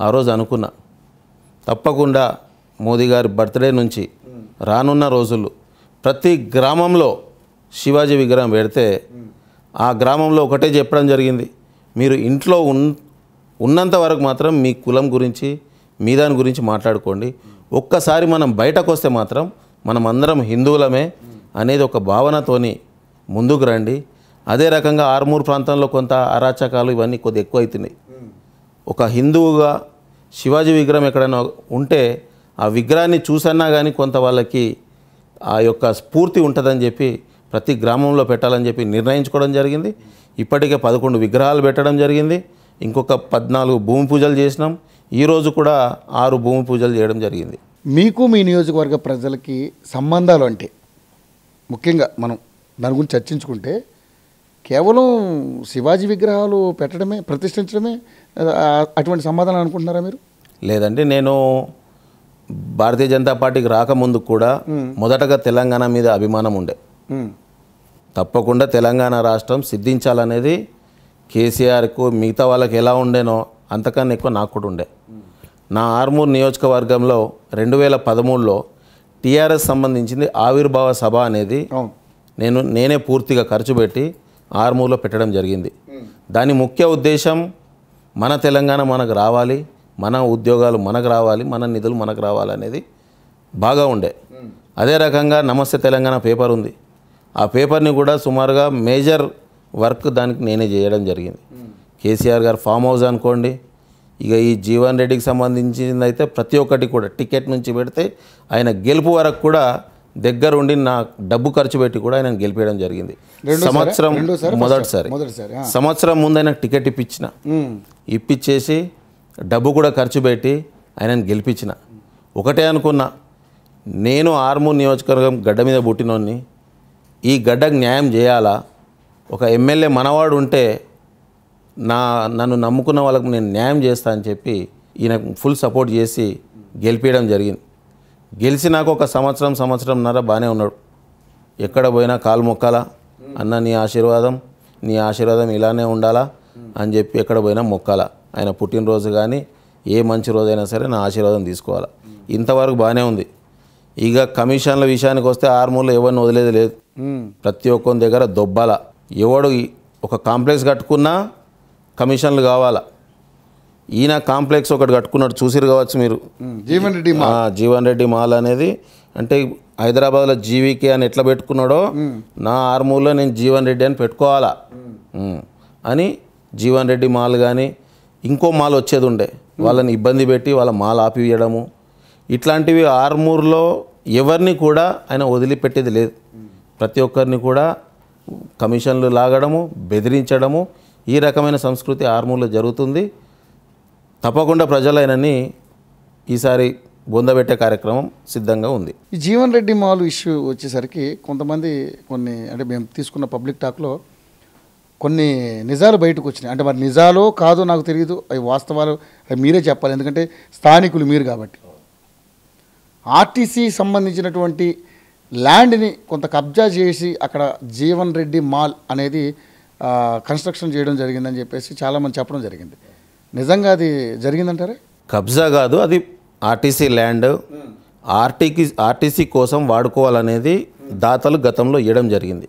[SPEAKER 2] ఆ రోజు అనుకున్నా తప్పకుండా మోదీ గారి బర్త్డే నుంచి hmm. రానున్న రోజులు ప్రతి గ్రామంలో శివాజీ విగ్రహం పెడితే hmm. ఆ గ్రామంలో ఒకటే చెప్పడం జరిగింది మీరు ఇంట్లో ఉన్నంత వరకు మాత్రం మీ కులం గురించి మీ దాని గురించి మాట్లాడుకోండి ఒక్కసారి మనం బయటకు వస్తే మాత్రం మనం అందరం హిందువులమే అనేది ఒక భావనతోని ముందుకు రండి అదే రకంగా ఆర్మూర్ ప్రాంతంలో కొంత అరాచకాలు ఇవన్నీ కొద్ది ఎక్కువ అవుతున్నాయి ఒక హిందువుగా శివాజీ విగ్రహం ఎక్కడైనా ఉంటే ఆ విగ్రహాన్ని చూసన్నా కానీ కొంత వాళ్ళకి ఆ యొక్క స్ఫూర్తి ఉంటుందని చెప్పి ప్రతి గ్రామంలో పెట్టాలని చెప్పి నిర్ణయించుకోవడం జరిగింది ఇప్పటికే పదకొండు విగ్రహాలు పెట్టడం జరిగింది ఇంకొక పద్నాలుగు భూమి పూజలు చేసినాం ఈరోజు కూడా ఆరు భూమి పూజలు చేయడం జరిగింది
[SPEAKER 1] మీకు మీ నియోజకవర్గ ప్రజలకి సంబంధాలు అంటే ముఖ్యంగా మనం దాని గురించి చర్చించుకుంటే కేవలం శివాజీ విగ్రహాలు పెట్టడమే ప్రతిష్ఠించడమే అటువంటి సమాధానం అనుకుంటున్నారా మీరు లేదండి నేను భారతీయ జనతా పార్టీకి
[SPEAKER 2] రాకముందు కూడా మొదటగా తెలంగాణ మీద అభిమానం ఉండే తప్పకుండా తెలంగాణ రాష్ట్రం సిద్ధించాలనేది కేసీఆర్కు మిగతా వాళ్ళకి ఎలా ఉండేనో అంతకన్నా ఎక్కువ నాకు కూడా ఉండే నా ఆర్మూర్ నియోజకవర్గంలో రెండు వేల పదమూడులో టీఆర్ఎస్ సంబంధించింది ఆవిర్భావ సభ అనేది నేను నేనే పూర్తిగా ఖర్చు పెట్టి ఆర్మూర్లో పెట్టడం జరిగింది దాని ముఖ్య ఉద్దేశం మన తెలంగాణ మనకు రావాలి మన ఉద్యోగాలు మనకు రావాలి మన నిధులు మనకు రావాలనేది బాగా ఉండే అదే రకంగా నమస్తే తెలంగాణ పేపర్ ఉంది ఆ పేపర్ని కూడా సుమారుగా మేజర్ వర్క్ దానికి నేనే చేయడం జరిగింది కేసీఆర్ గారు ఫామ్ హౌస్ అనుకోండి ఇక ఈ జీవన్ రెడ్డికి సంబంధించింది అయితే ప్రతి ఒక్కటి కూడా టికెట్ నుంచి పెడితే ఆయన గెలుపు వరకు కూడా దగ్గరుండి నా డబ్బు ఖర్చు పెట్టి కూడా ఆయన గెలిపేయడం జరిగింది సంవత్సరం మొదటిసారి సంవత్సరం ముందు ఆయన టికెట్ ఇప్పించిన ఇప్పించేసి డబ్బు కూడా ఖర్చు పెట్టి ఆయనను గెలిపించిన ఒకటే అనుకున్నా నేను ఆర్మూ నియోజకవర్గం గడ్డ మీద పుట్టినోని ఈ గడ్డకు న్యాయం చేయాలా ఒక ఎమ్మెల్యే మనవాడు ఉంటే నా నన్ను నమ్ముకున్న వాళ్ళకు నేను న్యాయం చేస్తా అని చెప్పి ఈయన ఫుల్ సపోర్ట్ చేసి గెలిపించడం జరిగింది గెలిచి నాకు ఒక సంవత్సరం సంవత్సరంన్నర బాగానే ఉన్నాడు ఎక్కడ పోయినా కాలు మొక్కాలా అన్న నీ ఆశీర్వాదం నీ ఆశీర్వాదం ఇలానే ఉండాలా అని చెప్పి ఎక్కడ పోయినా మొక్కాలా ఆయన పుట్టినరోజు కానీ ఏ మంచి రోజైనా సరే నా ఆశీర్వాదం తీసుకోవాలా ఇంతవరకు బాగానే ఉంది ఇక కమిషన్ల విషయానికి వస్తే ఆర్మూర్లో ఎవరిని వదిలేదు లేదు ప్రతి ఒక్కరి దగ్గర దొబ్బాల ఎవడు ఒక కాంప్లెక్స్ కట్టుకున్నా కమిషన్లు కావాలా ఈయన కాంప్లెక్స్ ఒకటి కట్టుకున్నాడు చూసిరు కావచ్చు మీరు జీవన్ రెడ్డి జీవన్ రెడ్డి మాల్ అనేది అంటే హైదరాబాద్లో జీవికే అని ఎట్లా పెట్టుకున్నాడో నా ఆర్మూల్లో నేను జీవన్ రెడ్డి అని పెట్టుకోవాలా అని జీవన్ రెడ్డి మాల్ కానీ ఇంకో మాల్ వచ్చేది ఉండే వాళ్ళని ఇబ్బంది పెట్టి వాళ్ళ మాల్ ఆపివేయడము ఇట్లాంటివి ఆర్మూర్లో ఎవరిని కూడా ఆయన వదిలిపెట్టేది లేదు ప్రతి ఒక్కరిని కూడా కమిషన్లు లాగడము బెదిరించడము ఈ రకమైన సంస్కృతి ఆర్మూల్లో జరుగుతుంది తప్పకుండా ప్రజలైనని ఈసారి బొందబెట్టే కార్యక్రమం సిద్ధంగా ఉంది
[SPEAKER 1] ఈ జీవన్ రెడ్డి మాల్ ఇష్యూ వచ్చేసరికి కొంతమంది కొన్ని అంటే మేము తీసుకున్న పబ్లిక్ టాక్లో కొన్ని నిజాలు బయటకు వచ్చినాయి అంటే మరి నిజాలో కాదో నాకు తెలియదు అవి వాస్తవాలు అవి మీరే చెప్పాలి ఎందుకంటే స్థానికులు మీరు కాబట్టి ఆర్టీసీ సంబంధించినటువంటి ల్యాండ్ని కొంత కబ్జా చేసి అక్కడ జీవన్ రెడ్డి మాల్ అనేది కన్స్ట్రక్షన్ చేయడం జరిగిందని చెప్పేసి చాలామంది చెప్పడం జరిగింది నిజంగా అది జరిగిందంటారా
[SPEAKER 2] కబ్జా కాదు అది ఆర్టీసీ ల్యాండ్ ఆర్టీకి ఆర్టీసీ కోసం వాడుకోవాలనేది దాతలు గతంలో ఇవ్వడం జరిగింది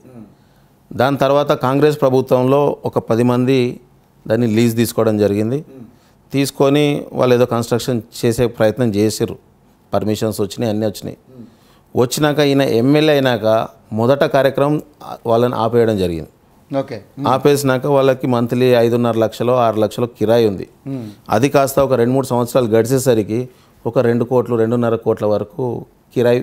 [SPEAKER 2] దాని తర్వాత కాంగ్రెస్ ప్రభుత్వంలో ఒక పది మంది దాన్ని లీజ్ తీసుకోవడం జరిగింది తీసుకొని వాళ్ళు ఏదో కన్స్ట్రక్షన్ చేసే ప్రయత్నం చేసారు పర్మిషన్స్ వచ్చినాయి అన్నీ వచ్చినాయి వచ్చినాక ఈయన ఎమ్మెల్యే అయినాక మొదట కార్యక్రమం వాళ్ళని ఆపేయడం జరిగింది ఓకే ఆపేసినాక వాళ్ళకి మంత్లీ ఐదున్నర లక్షలు ఆరు లక్షలు కిరాయి ఉంది అది కాస్త ఒక రెండు మూడు సంవత్సరాలు గడిచేసరికి ఒక రెండు కోట్లు రెండున్నర కోట్ల వరకు కిరాయి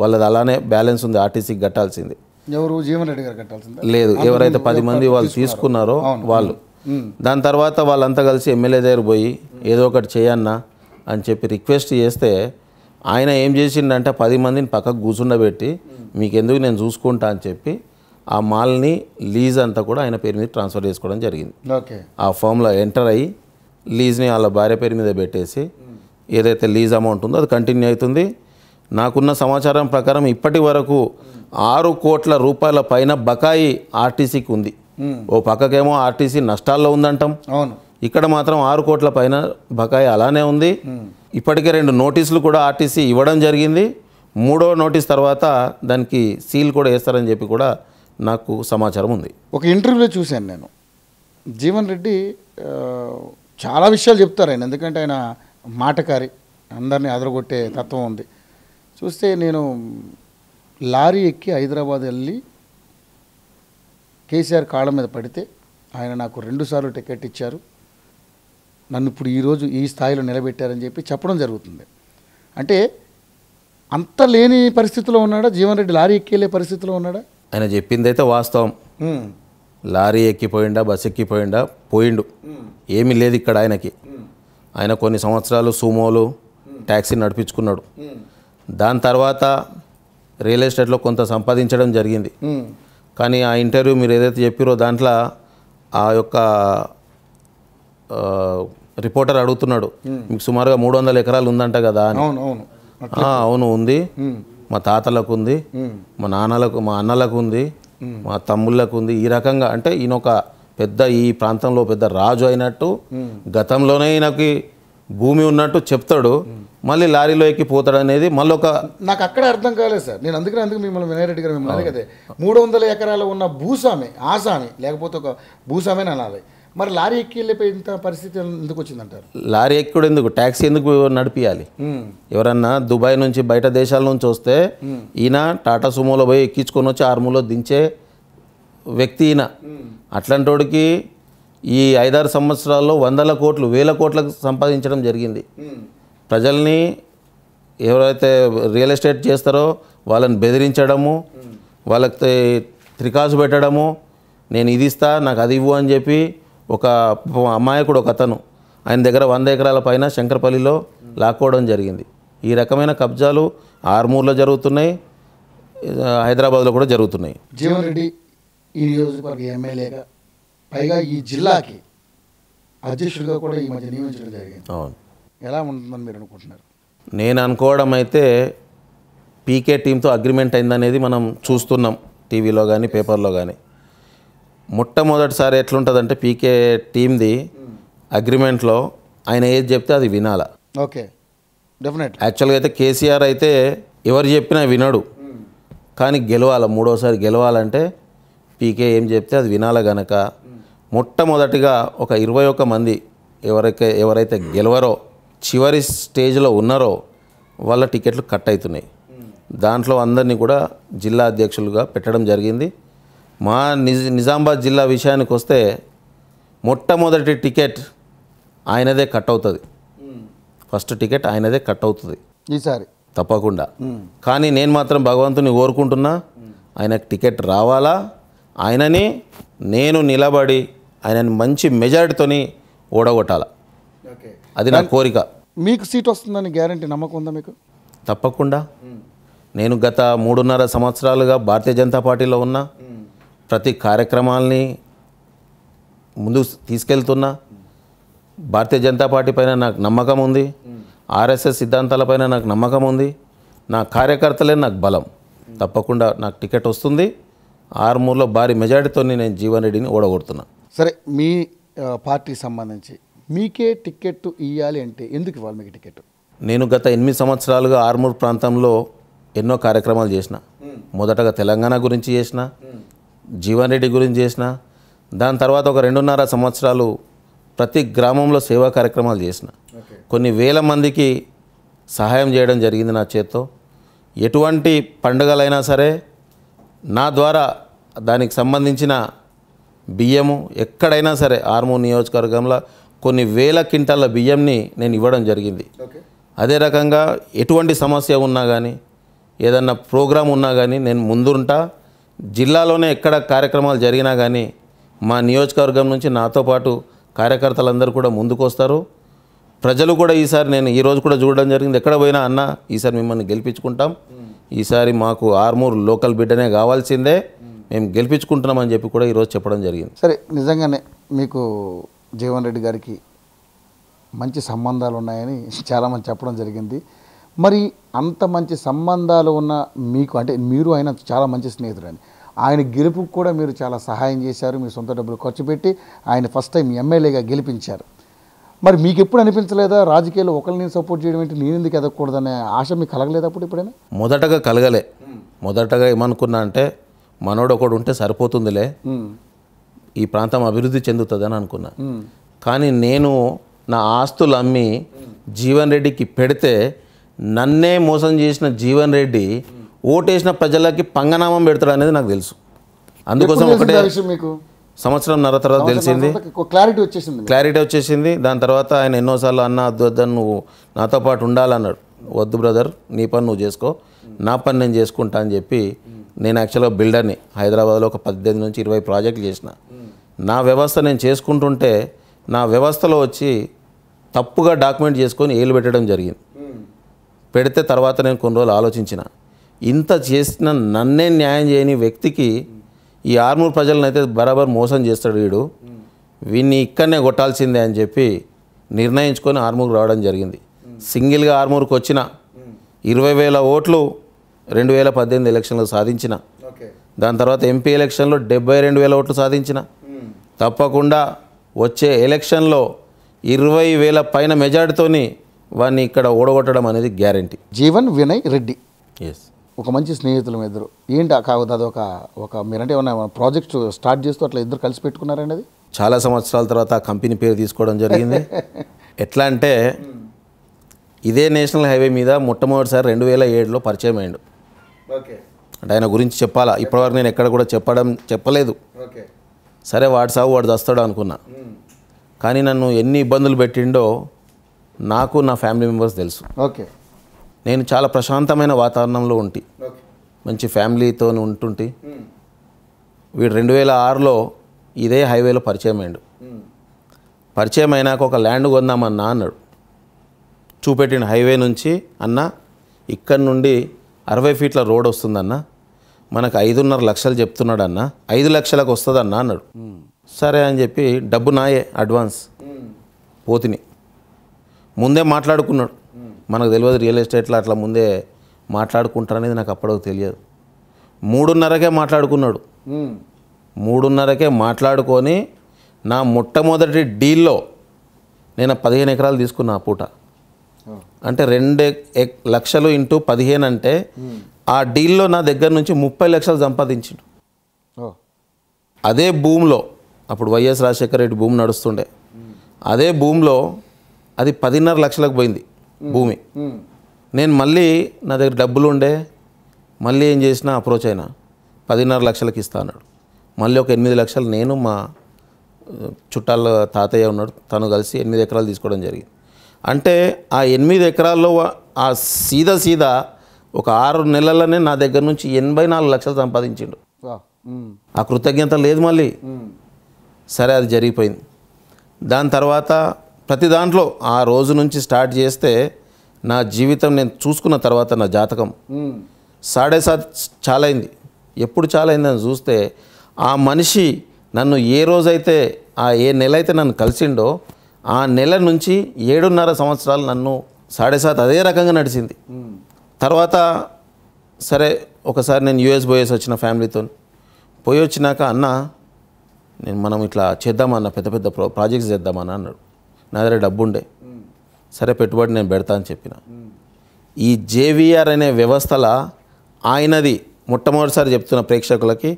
[SPEAKER 2] వాళ్ళది అలానే బ్యాలెన్స్ ఉంది ఆర్టీసీకి కట్టాల్సింది
[SPEAKER 1] ఎవరు జీవన్ రెడ్డి గారు కట్టాల్సింది లేదు ఎవరైతే పది మంది వాళ్ళు
[SPEAKER 2] తీసుకున్నారో వాళ్ళు దాని తర్వాత వాళ్ళంతా కలిసి ఎమ్మెల్యే దగ్గర పోయి ఏదో ఒకటి చేయన్నా అని చెప్పి రిక్వెస్ట్ చేస్తే ఆయన ఏం చేసిండంటే పది మందిని పక్కకు కూర్చుండబెట్టి మీకెందుకు నేను చూసుకుంటా అని చెప్పి ఆ మాల్ని లీజ్ అంతా కూడా ఆయన పేరు మీద ట్రాన్స్ఫర్ చేసుకోవడం జరిగింది ఓకే ఆ ఫామ్లో ఎంటర్ అయ్యి లీజ్ని వాళ్ళ భార్య పేరు మీద పెట్టేసి ఏదైతే లీజ్ అమౌంట్ ఉందో అది కంటిన్యూ అవుతుంది నాకున్న సమాచారం ప్రకారం ఇప్పటి వరకు ఆరు కోట్ల రూపాయల పైన బకాయి ఆర్టీసీకి ఉంది ఓ పక్కకేమో ఆర్టీసీ నష్టాల్లో ఉందంటాం అవును ఇక్కడ మాత్రం ఆరు కోట్ల పైన బకాయి అలానే ఉంది ఇప్పటికే రెండు నోటీసులు కూడా ఆర్టీసీ ఇవ్వడం జరిగింది మూడో నోటీస్ తర్వాత దానికి సీల్ కూడా వేస్తారని చెప్పి కూడా నాకు సమాచారం
[SPEAKER 1] ఉంది ఒక ఇంటర్వ్యూలో చూశాను నేను జీవన్ రెడ్డి చాలా విషయాలు చెప్తారు ఆయన ఎందుకంటే ఆయన మాటకారి అందరినీ అదరగొట్టే తత్వం ఉంది చూస్తే నేను లారీ ఎక్కి హైదరాబాద్ వెళ్ళి కేసీఆర్ కాళ్ళ మీద పడితే ఆయన నాకు రెండుసార్లు టికెట్ ఇచ్చారు నన్ను ఇప్పుడు ఈరోజు ఈ స్థాయిలో నిలబెట్టారని చెప్పి చెప్పడం జరుగుతుంది అంటే అంత లేని పరిస్థితిలో ఉన్నాడా జీవన్ రెడ్డి లారీ ఎక్కేలే పరిస్థితిలో ఉన్నాడా
[SPEAKER 2] ఆయన చెప్పిందైతే వాస్తవం లారీ ఎక్కిపోయిండా బస్ ఎక్కిపోయిండా పోయిండు ఏమీ లేదు ఇక్కడ ఆయనకి ఆయన కొన్ని సంవత్సరాలు సుమోలు ట్యాక్సీ నడిపించుకున్నాడు దాని తర్వాత రియల్ ఎస్టేట్లో కొంత సంపాదించడం జరిగింది కానీ ఆ ఇంటర్వ్యూ మీరు ఏదైతే చెప్పారో దాంట్లో ఆ యొక్క రిపోర్టర్ అడుగుతున్నాడు మీకు సుమారుగా మూడు వందల ఎకరాలు ఉందంట కదా అని అవును ఉంది మా తాతలకు ఉంది మా నాన్నలకు మా అన్నలకు ఉంది మా తమ్ముళ్ళకు ఉంది ఈ రకంగా అంటే ఈయన ఒక పెద్ద ఈ ప్రాంతంలో పెద్ద రాజు అయినట్టు గతంలోనే ఈయనకి భూమి ఉన్నట్టు చెప్తాడు మళ్ళీ లారీలో ఎక్కి పోతాడు అనేది మళ్ళీ ఒక
[SPEAKER 1] నాకు అక్కడ అర్థం కాలేదు సార్ నేను అందుకనే అందుకు మిమ్మల్ని వినయరెడ్డి గారు మిమ్మల్ని అడిగితే మూడు వందల ఎకరాలు ఉన్న భూస్వామి ఆసామి లేకపోతే ఒక భూస్వామి అని అనాలి మరి లారీ ఎక్కి వెళ్ళిపోయిన పరిస్థితి ఎందుకు వచ్చిందంటారు
[SPEAKER 2] లారీ ఎక్కడు ఎందుకు ట్యాక్సీ ఎందుకు నడిపియాలి ఎవరన్నా దుబాయ్ నుంచి బయట దేశాల నుంచి వస్తే ఈయన టాటా సుమోలో పోయి ఎక్కించుకొని వచ్చి ఆర్మూలో దించే వ్యక్తి ఈయన అట్లాంటి వాడికి ఈ ఐదారు సంవత్సరాల్లో వందల కోట్లు వేల కోట్లకు సంపాదించడం జరిగింది ప్రజల్ని ఎవరైతే రియల్ ఎస్టేట్ చేస్తారో వాళ్ళని బెదిరించడము వాళ్ళకి త్రికాసు పెట్టడము నేను ఇది ఇస్తా నాకు అది ఇవ్వు అని చెప్పి ఒక అమాయకుడు ఒక అతను ఆయన దగ్గర వంద ఎకరాల పైన శంకరపల్లిలో లాక్కోవడం జరిగింది ఈ రకమైన కబ్జాలు ఆర్మూర్లో జరుగుతున్నాయి హైదరాబాద్లో కూడా జరుగుతున్నాయి
[SPEAKER 1] జీవన్ రెడ్డి ఈ నియోజకవర్గ ఎమ్మెల్యేగా పైగా ఈ జిల్లాకి అధ్యక్షుడిగా కూడా ఈ మధ్య నియమించడం జరిగింది అవును ఎలా ఉంటుందని మీరు అనుకుంటున్నారు
[SPEAKER 2] నేను అనుకోవడం అయితే పీకే టీంతో అగ్రిమెంట్ అయిందనేది మనం చూస్తున్నాం టీవీలో కానీ పేపర్లో కానీ మొట్టమొదటిసారి ఎట్లుంటుందంటే పీకే టీమ్ది అగ్రిమెంట్లో ఆయన ఏది చెప్తే అది వినాల
[SPEAKER 1] ఓకే డెఫినెట్
[SPEAKER 2] యాక్చువల్గా అయితే కేసీఆర్ అయితే ఎవరు చెప్పినా వినడు కానీ గెలవాలి మూడోసారి గెలవాలంటే పీకే ఏం చెప్తే అది వినాల గనక మొట్టమొదటిగా ఒక ఇరవై ఒక్క మంది ఎవరైతే ఎవరైతే గెలవరో చివరి స్టేజ్లో ఉన్నారో వాళ్ళ టికెట్లు కట్ అవుతున్నాయి దాంట్లో అందరినీ కూడా జిల్లా అధ్యక్షులుగా పెట్టడం జరిగింది మా నిజ నిజామాబాద్ జిల్లా విషయానికి వస్తే మొట్టమొదటి టికెట్ ఆయనదే కట్ అవుతుంది ఫస్ట్ టికెట్ ఆయనదే కట్ అవుతుంది ఈసారి తప్పకుండా కానీ నేను మాత్రం భగవంతుని కోరుకుంటున్నా ఆయనకు టికెట్ రావాలా ఆయనని నేను నిలబడి ఆయనని మంచి మెజారిటీతోని ఓడగొట్టాల అది నా కోరిక
[SPEAKER 1] మీకు సీట్ వస్తుందని గ్యారంటీ నమ్మకం ఉందా మీకు
[SPEAKER 2] తప్పకుండా నేను గత మూడున్నర సంవత్సరాలుగా భారతీయ జనతా పార్టీలో ఉన్నా ప్రతి కార్యక్రమాల్ని ముందు తీసుకెళ్తున్నా భారతీయ జనతా పార్టీ పైన నాకు నమ్మకం ఉంది ఆర్ఎస్ఎస్ సిద్ధాంతాలపైన నాకు నమ్మకం ఉంది నా కార్యకర్తలే నాకు బలం తప్పకుండా నాకు టికెట్ వస్తుంది ఆరుమూరులో భారీ మెజారిటీతోని నేను జీవన్ రెడ్డిని ఓడగొడుతున్నా
[SPEAKER 1] సరే మీ పార్టీకి సంబంధించి మీకే టికెట్ ఇవ్వాలి అంటే ఎందుకు ఇవ్వాలి మీకు టికెట్
[SPEAKER 2] నేను గత ఎనిమిది సంవత్సరాలుగా ఆర్మూర్ ప్రాంతంలో ఎన్నో కార్యక్రమాలు చేసిన మొదటగా తెలంగాణ గురించి చేసిన జీవన్ రెడ్డి గురించి చేసిన దాని తర్వాత ఒక రెండున్నర సంవత్సరాలు ప్రతి గ్రామంలో సేవా కార్యక్రమాలు చేసిన కొన్ని వేల మందికి సహాయం చేయడం జరిగింది నా చేత్తో ఎటువంటి పండుగలైనా సరే నా ద్వారా దానికి సంబంధించిన బియ్యము ఎక్కడైనా సరే ఆర్మూ నియోజకవర్గంలో కొన్ని వేల కింటాల బియ్యంని నేను ఇవ్వడం జరిగింది అదే రకంగా ఎటువంటి సమస్య ఉన్నా కానీ ఏదన్నా ప్రోగ్రాం ఉన్నా కానీ నేను ముందుంటా జిల్లాలోనే ఎక్కడ కార్యక్రమాలు జరిగినా కానీ మా నియోజకవర్గం నుంచి నాతో పాటు కార్యకర్తలందరూ కూడా ముందుకు వస్తారు ప్రజలు కూడా ఈసారి నేను ఈరోజు కూడా చూడడం జరిగింది ఎక్కడ పోయినా అన్న ఈసారి మిమ్మల్ని గెలిపించుకుంటాం ఈసారి మాకు ఆర్మూర్ లోకల్ బిడ్డనే కావాల్సిందే మేము గెలిపించుకుంటున్నామని చెప్పి కూడా ఈరోజు చెప్పడం జరిగింది
[SPEAKER 1] సరే నిజంగానే మీకు జీవన్ రెడ్డి గారికి మంచి సంబంధాలు ఉన్నాయని చాలామంది చెప్పడం జరిగింది మరి అంత మంచి సంబంధాలు ఉన్న మీకు అంటే మీరు ఆయన చాలా మంచి స్నేహితుడని ఆయన గెలుపుకు కూడా మీరు చాలా సహాయం చేశారు మీ సొంత డబ్బులు ఖర్చు పెట్టి ఆయన ఫస్ట్ టైం ఎమ్మెల్యేగా గెలిపించారు మరి మీకు ఎప్పుడు అనిపించలేదా రాజకీయాలు ఒకరిని సపోర్ట్ చేయడం ఏంటి నేను ఎందుకు ఎదగకూడదనే ఆశ మీకు కలగలేదు అప్పుడు ఎప్పుడైనా
[SPEAKER 2] మొదటగా కలగలే మొదటగా ఏమనుకున్నా అంటే మనోడు ఒకడు ఉంటే సరిపోతుందిలే ఈ ప్రాంతం అభివృద్ధి చెందుతుందని అనుకున్నా కానీ నేను నా ఆస్తులు అమ్మి జీవన్ రెడ్డికి పెడితే నన్నే మోసం చేసిన జీవన్ రెడ్డి ఓటేసిన ప్రజలకి పంగనామం పెడతాడు అనేది నాకు తెలుసు అందుకోసం ఒకటే మీకు నర తర్వాత తెలిసింది
[SPEAKER 1] క్లారిటీ వచ్చేసింది
[SPEAKER 2] క్లారిటీ వచ్చేసింది దాని తర్వాత ఆయన ఎన్నోసార్లు అన్న వద్దని నువ్వు నాతో పాటు ఉండాలన్నాడు వద్దు బ్రదర్ నీ పని నువ్వు చేసుకో నా పని నేను చేసుకుంటా అని చెప్పి నేను యాక్చువల్గా బిల్డర్ని హైదరాబాద్లో ఒక పద్దెనిమిది నుంచి ఇరవై ప్రాజెక్టులు చేసిన నా వ్యవస్థ నేను చేసుకుంటుంటే నా వ్యవస్థలో వచ్చి తప్పుగా డాక్యుమెంట్ చేసుకొని ఏలు పెట్టడం జరిగింది పెడితే తర్వాత నేను కొన్ని రోజులు ఆలోచించిన ఇంత చేసిన నన్నే న్యాయం చేయని వ్యక్తికి ఈ ఆర్మూర్ ప్రజలను అయితే బరాబర్ మోసం చేస్తాడు వీడు వీడిని ఇక్కడనే కొట్టాల్సిందే అని చెప్పి నిర్ణయించుకొని ఆర్మూర్కి రావడం జరిగింది సింగిల్గా ఆర్మూర్కి వచ్చిన ఇరవై వేల ఓట్లు రెండు వేల పద్దెనిమిది ఎలక్షన్లో సాధించిన దాని తర్వాత ఎంపీ ఎలక్షన్లో డెబ్బై రెండు వేల ఓట్లు సాధించిన తప్పకుండా వచ్చే ఎలక్షన్లో ఇరవై వేల పైన మెజార్టీతోని వాడిని ఇక్కడ ఓడగొట్టడం అనేది గ్యారంటీ జీవన్ వినయ్ రెడ్డి
[SPEAKER 1] ఎస్ ఒక మంచి స్నేహితులు ఇద్దరు ఏంటి కాకపోతే అది ఒక ఒక మీరంటే ఏమన్నా ప్రాజెక్ట్ స్టార్ట్ చేస్తూ అట్లా ఇద్దరు కలిసి పెట్టుకున్నారండి
[SPEAKER 2] చాలా సంవత్సరాల తర్వాత ఆ కంపెనీ పేరు తీసుకోవడం జరిగింది ఎట్లా అంటే ఇదే నేషనల్ హైవే మీద మొట్టమొదటిసారి రెండు వేల ఏడులో పరిచయం అయ్యాడు ఓకే అంటే ఆయన గురించి చెప్పాలా ఇప్పటివరకు నేను ఎక్కడ కూడా చెప్పడం చెప్పలేదు సరే వాడు సాగు వాడు దస్తాడు అనుకున్నా కానీ నన్ను ఎన్ని ఇబ్బందులు పెట్టిండో నాకు నా ఫ్యామిలీ మెంబర్స్ తెలుసు ఓకే నేను చాలా ప్రశాంతమైన వాతావరణంలో ఉంటి మంచి ఫ్యామిలీతో ఉంటుంటి వీడు రెండు వేల ఆరులో ఇదే హైవేలో పరిచయం అయ్యాడు పరిచయం అయినాక ఒక ల్యాండ్ కొందామన్నా అన్నాడు చూపెట్టిన హైవే నుంచి అన్న ఇక్కడ నుండి అరవై ఫీట్ల రోడ్ వస్తుందన్న మనకు ఐదున్నర లక్షలు చెప్తున్నాడు అన్న ఐదు లక్షలకు వస్తుందన్న అన్నాడు సరే అని చెప్పి డబ్బు నాయే అడ్వాన్స్ పోతిని ముందే మాట్లాడుకున్నాడు మనకు తెలియదు రియల్ ఎస్టేట్లో అట్లా ముందే మాట్లాడుకుంటారనేది నాకు అప్పటికి తెలియదు మూడున్నరకే మాట్లాడుకున్నాడు మూడున్నరకే మాట్లాడుకొని నా మొట్టమొదటి డీల్లో నేను పదిహేను ఎకరాలు తీసుకున్నా ఆ పూట అంటే రెండు లక్షలు ఇంటూ పదిహేను అంటే ఆ డీల్లో నా దగ్గర నుంచి ముప్పై లక్షలు సంపాదించిండు అదే భూమిలో అప్పుడు వైఎస్ రాజశేఖర రెడ్డి భూమి నడుస్తుండే అదే భూమిలో అది పదిన్నర లక్షలకు పోయింది భూమి నేను మళ్ళీ నా దగ్గర డబ్బులు ఉండే మళ్ళీ ఏం చేసినా అప్రోచ్ అయినా పదిన్నర లక్షలకి ఇస్తా అన్నాడు మళ్ళీ ఒక ఎనిమిది లక్షలు నేను మా చుట్టాల తాతయ్య ఉన్నాడు తను కలిసి ఎనిమిది ఎకరాలు తీసుకోవడం జరిగింది అంటే ఆ ఎనిమిది ఎకరాల్లో ఆ సీదా సీదా ఒక ఆరు నెలలనే నా దగ్గర నుంచి ఎనభై నాలుగు లక్షలు సంపాదించిండు ఆ కృతజ్ఞత లేదు మళ్ళీ సరే అది జరిగిపోయింది దాని తర్వాత ప్రతి దాంట్లో ఆ రోజు నుంచి స్టార్ట్ చేస్తే నా జీవితం నేను చూసుకున్న తర్వాత నా జాతకం సాడే సాత్ చాలైంది ఎప్పుడు చాలైందని చూస్తే ఆ మనిషి నన్ను ఏ రోజైతే ఆ ఏ నెల అయితే నన్ను కలిసిండో ఆ నెల నుంచి ఏడున్నర సంవత్సరాలు నన్ను సాడే సాత్ అదే రకంగా నడిచింది తర్వాత సరే ఒకసారి నేను యూఎస్ పోయేసి వచ్చిన ఫ్యామిలీతో పోయి వచ్చినాక అన్న నేను మనం ఇట్లా చేద్దామన్న పెద్ద పెద్ద ప్రాజెక్ట్స్ చేద్దామన్నా అన్నాడు నా దగ్గర డబ్బు ఉండే సరే పెట్టుబడి నేను పెడతా అని చెప్పిన ఈ జేవిఆర్ అనే వ్యవస్థల ఆయనది మొట్టమొదటిసారి చెప్తున్న ప్రేక్షకులకి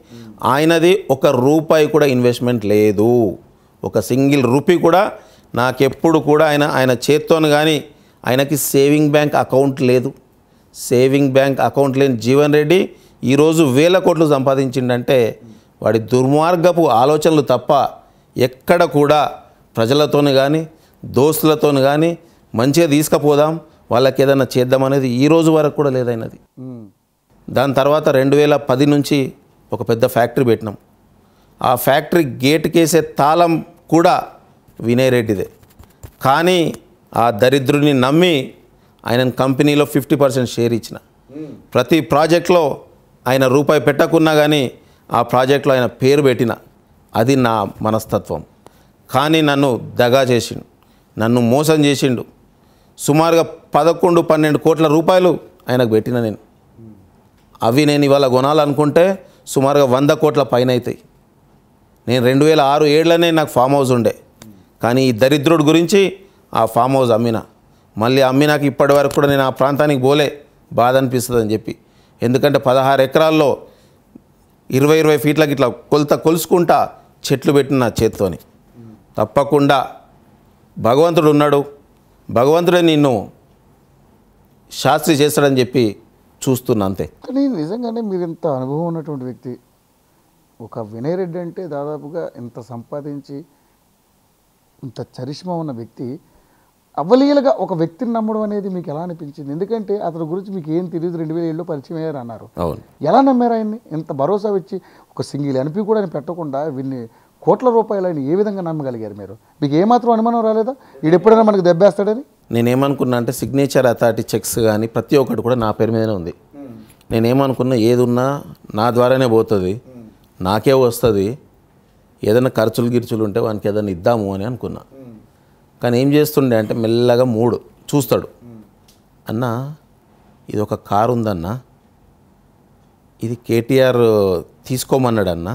[SPEAKER 2] ఆయనది ఒక రూపాయి కూడా ఇన్వెస్ట్మెంట్ లేదు ఒక సింగిల్ రూపీ కూడా నాకెప్పుడు కూడా ఆయన ఆయన చేత్తోను కానీ ఆయనకి సేవింగ్ బ్యాంక్ అకౌంట్ లేదు సేవింగ్ బ్యాంక్ అకౌంట్ లేని జీవన్ రెడ్డి ఈరోజు వేల కోట్లు సంపాదించిండంటే వాడి దుర్మార్గపు ఆలోచనలు తప్ప ఎక్కడ కూడా ప్రజలతోని కానీ దోస్తులతో కానీ మంచిగా తీసుకుపోదాం వాళ్ళకి ఏదైనా చేద్దాం అనేది ఈ రోజు వరకు కూడా లేదైనది దాని తర్వాత రెండు వేల పది నుంచి ఒక పెద్ద ఫ్యాక్టరీ పెట్టినాం ఆ ఫ్యాక్టరీ గేట్కేసే తాళం కూడా వినయరెడ్డిదే కానీ ఆ దరిద్రుని నమ్మి ఆయన కంపెనీలో ఫిఫ్టీ పర్సెంట్ షేర్ ఇచ్చిన ప్రతి ప్రాజెక్ట్లో ఆయన రూపాయి పెట్టకున్నా కానీ ఆ ప్రాజెక్ట్లో ఆయన పేరు పెట్టిన అది నా మనస్తత్వం కానీ నన్ను దగా చేసిండు నన్ను మోసం చేసిండు సుమారుగా పదకొండు పన్నెండు కోట్ల రూపాయలు ఆయనకు పెట్టిన నేను అవి నేను ఇవాళ కొనాలనుకుంటే సుమారుగా వంద కోట్ల పైన అవుతాయి నేను రెండు వేల ఆరు ఏళ్ళనే నాకు ఫామ్ హౌస్ ఉండే కానీ ఈ దరిద్రుడి గురించి ఆ ఫామ్ హౌస్ అమ్మిన మళ్ళీ అమ్మినాక ఇప్పటి వరకు కూడా నేను ఆ ప్రాంతానికి పోలే బాధ అనిపిస్తుంది అని చెప్పి ఎందుకంటే పదహారు ఎకరాల్లో ఇరవై ఇరవై ఫీట్లకి ఇట్లా కొలత కొలుసుకుంటా చెట్లు పెట్టిన నా చేత్తోని తప్పకుండా భగవంతుడు ఉన్నాడు భగవంతుడే నిన్ను శాస్త్రి చేస్తాడని చెప్పి చూస్తున్నా అంతే
[SPEAKER 1] కానీ నిజంగానే మీరు ఇంత అనుభవం ఉన్నటువంటి వ్యక్తి ఒక వినయ్ రెడ్డి అంటే దాదాపుగా ఇంత సంపాదించి ఇంత చరిష్మా ఉన్న వ్యక్తి అవ్వలీలుగా ఒక వ్యక్తిని నమ్మడం అనేది మీకు ఎలా అనిపించింది ఎందుకంటే అతని గురించి మీకు ఏం తెలియదు రెండు వేల ఏళ్ళు పరిచయం అయ్యారు అన్నారు ఎలా నమ్మారు ఆయన్ని ఇంత భరోసా వచ్చి ఒక సింగిల్ అనిపి కూడా పెట్టకుండా వీళ్ళని కోట్ల రూపాయలు ఆయన ఏ విధంగా నమ్మగలిగారు మీరు మీకు ఏమాత్రం అనుమానం రాలేదా వీడు ఎప్పుడైనా మనకు దెబ్బేస్తాడని
[SPEAKER 2] నేనేమనుకున్నా అంటే సిగ్నేచర్ అథారిటీ చెక్స్ కానీ ప్రతి ఒక్కటి కూడా నా పేరు మీదనే ఉంది నేనేమనుకున్నా ఏది ఉన్నా నా ద్వారానే పోతుంది నాకే వస్తుంది ఏదైనా ఖర్చులు గిర్చులు ఉంటే వానికి ఏదైనా ఇద్దాము అని అనుకున్నా కానీ ఏం చేస్తుండే అంటే మెల్లగా మూడు చూస్తాడు అన్న ఇది ఒక కారు ఉందన్న ఇది కేటీఆర్ తీసుకోమన్నాడన్నా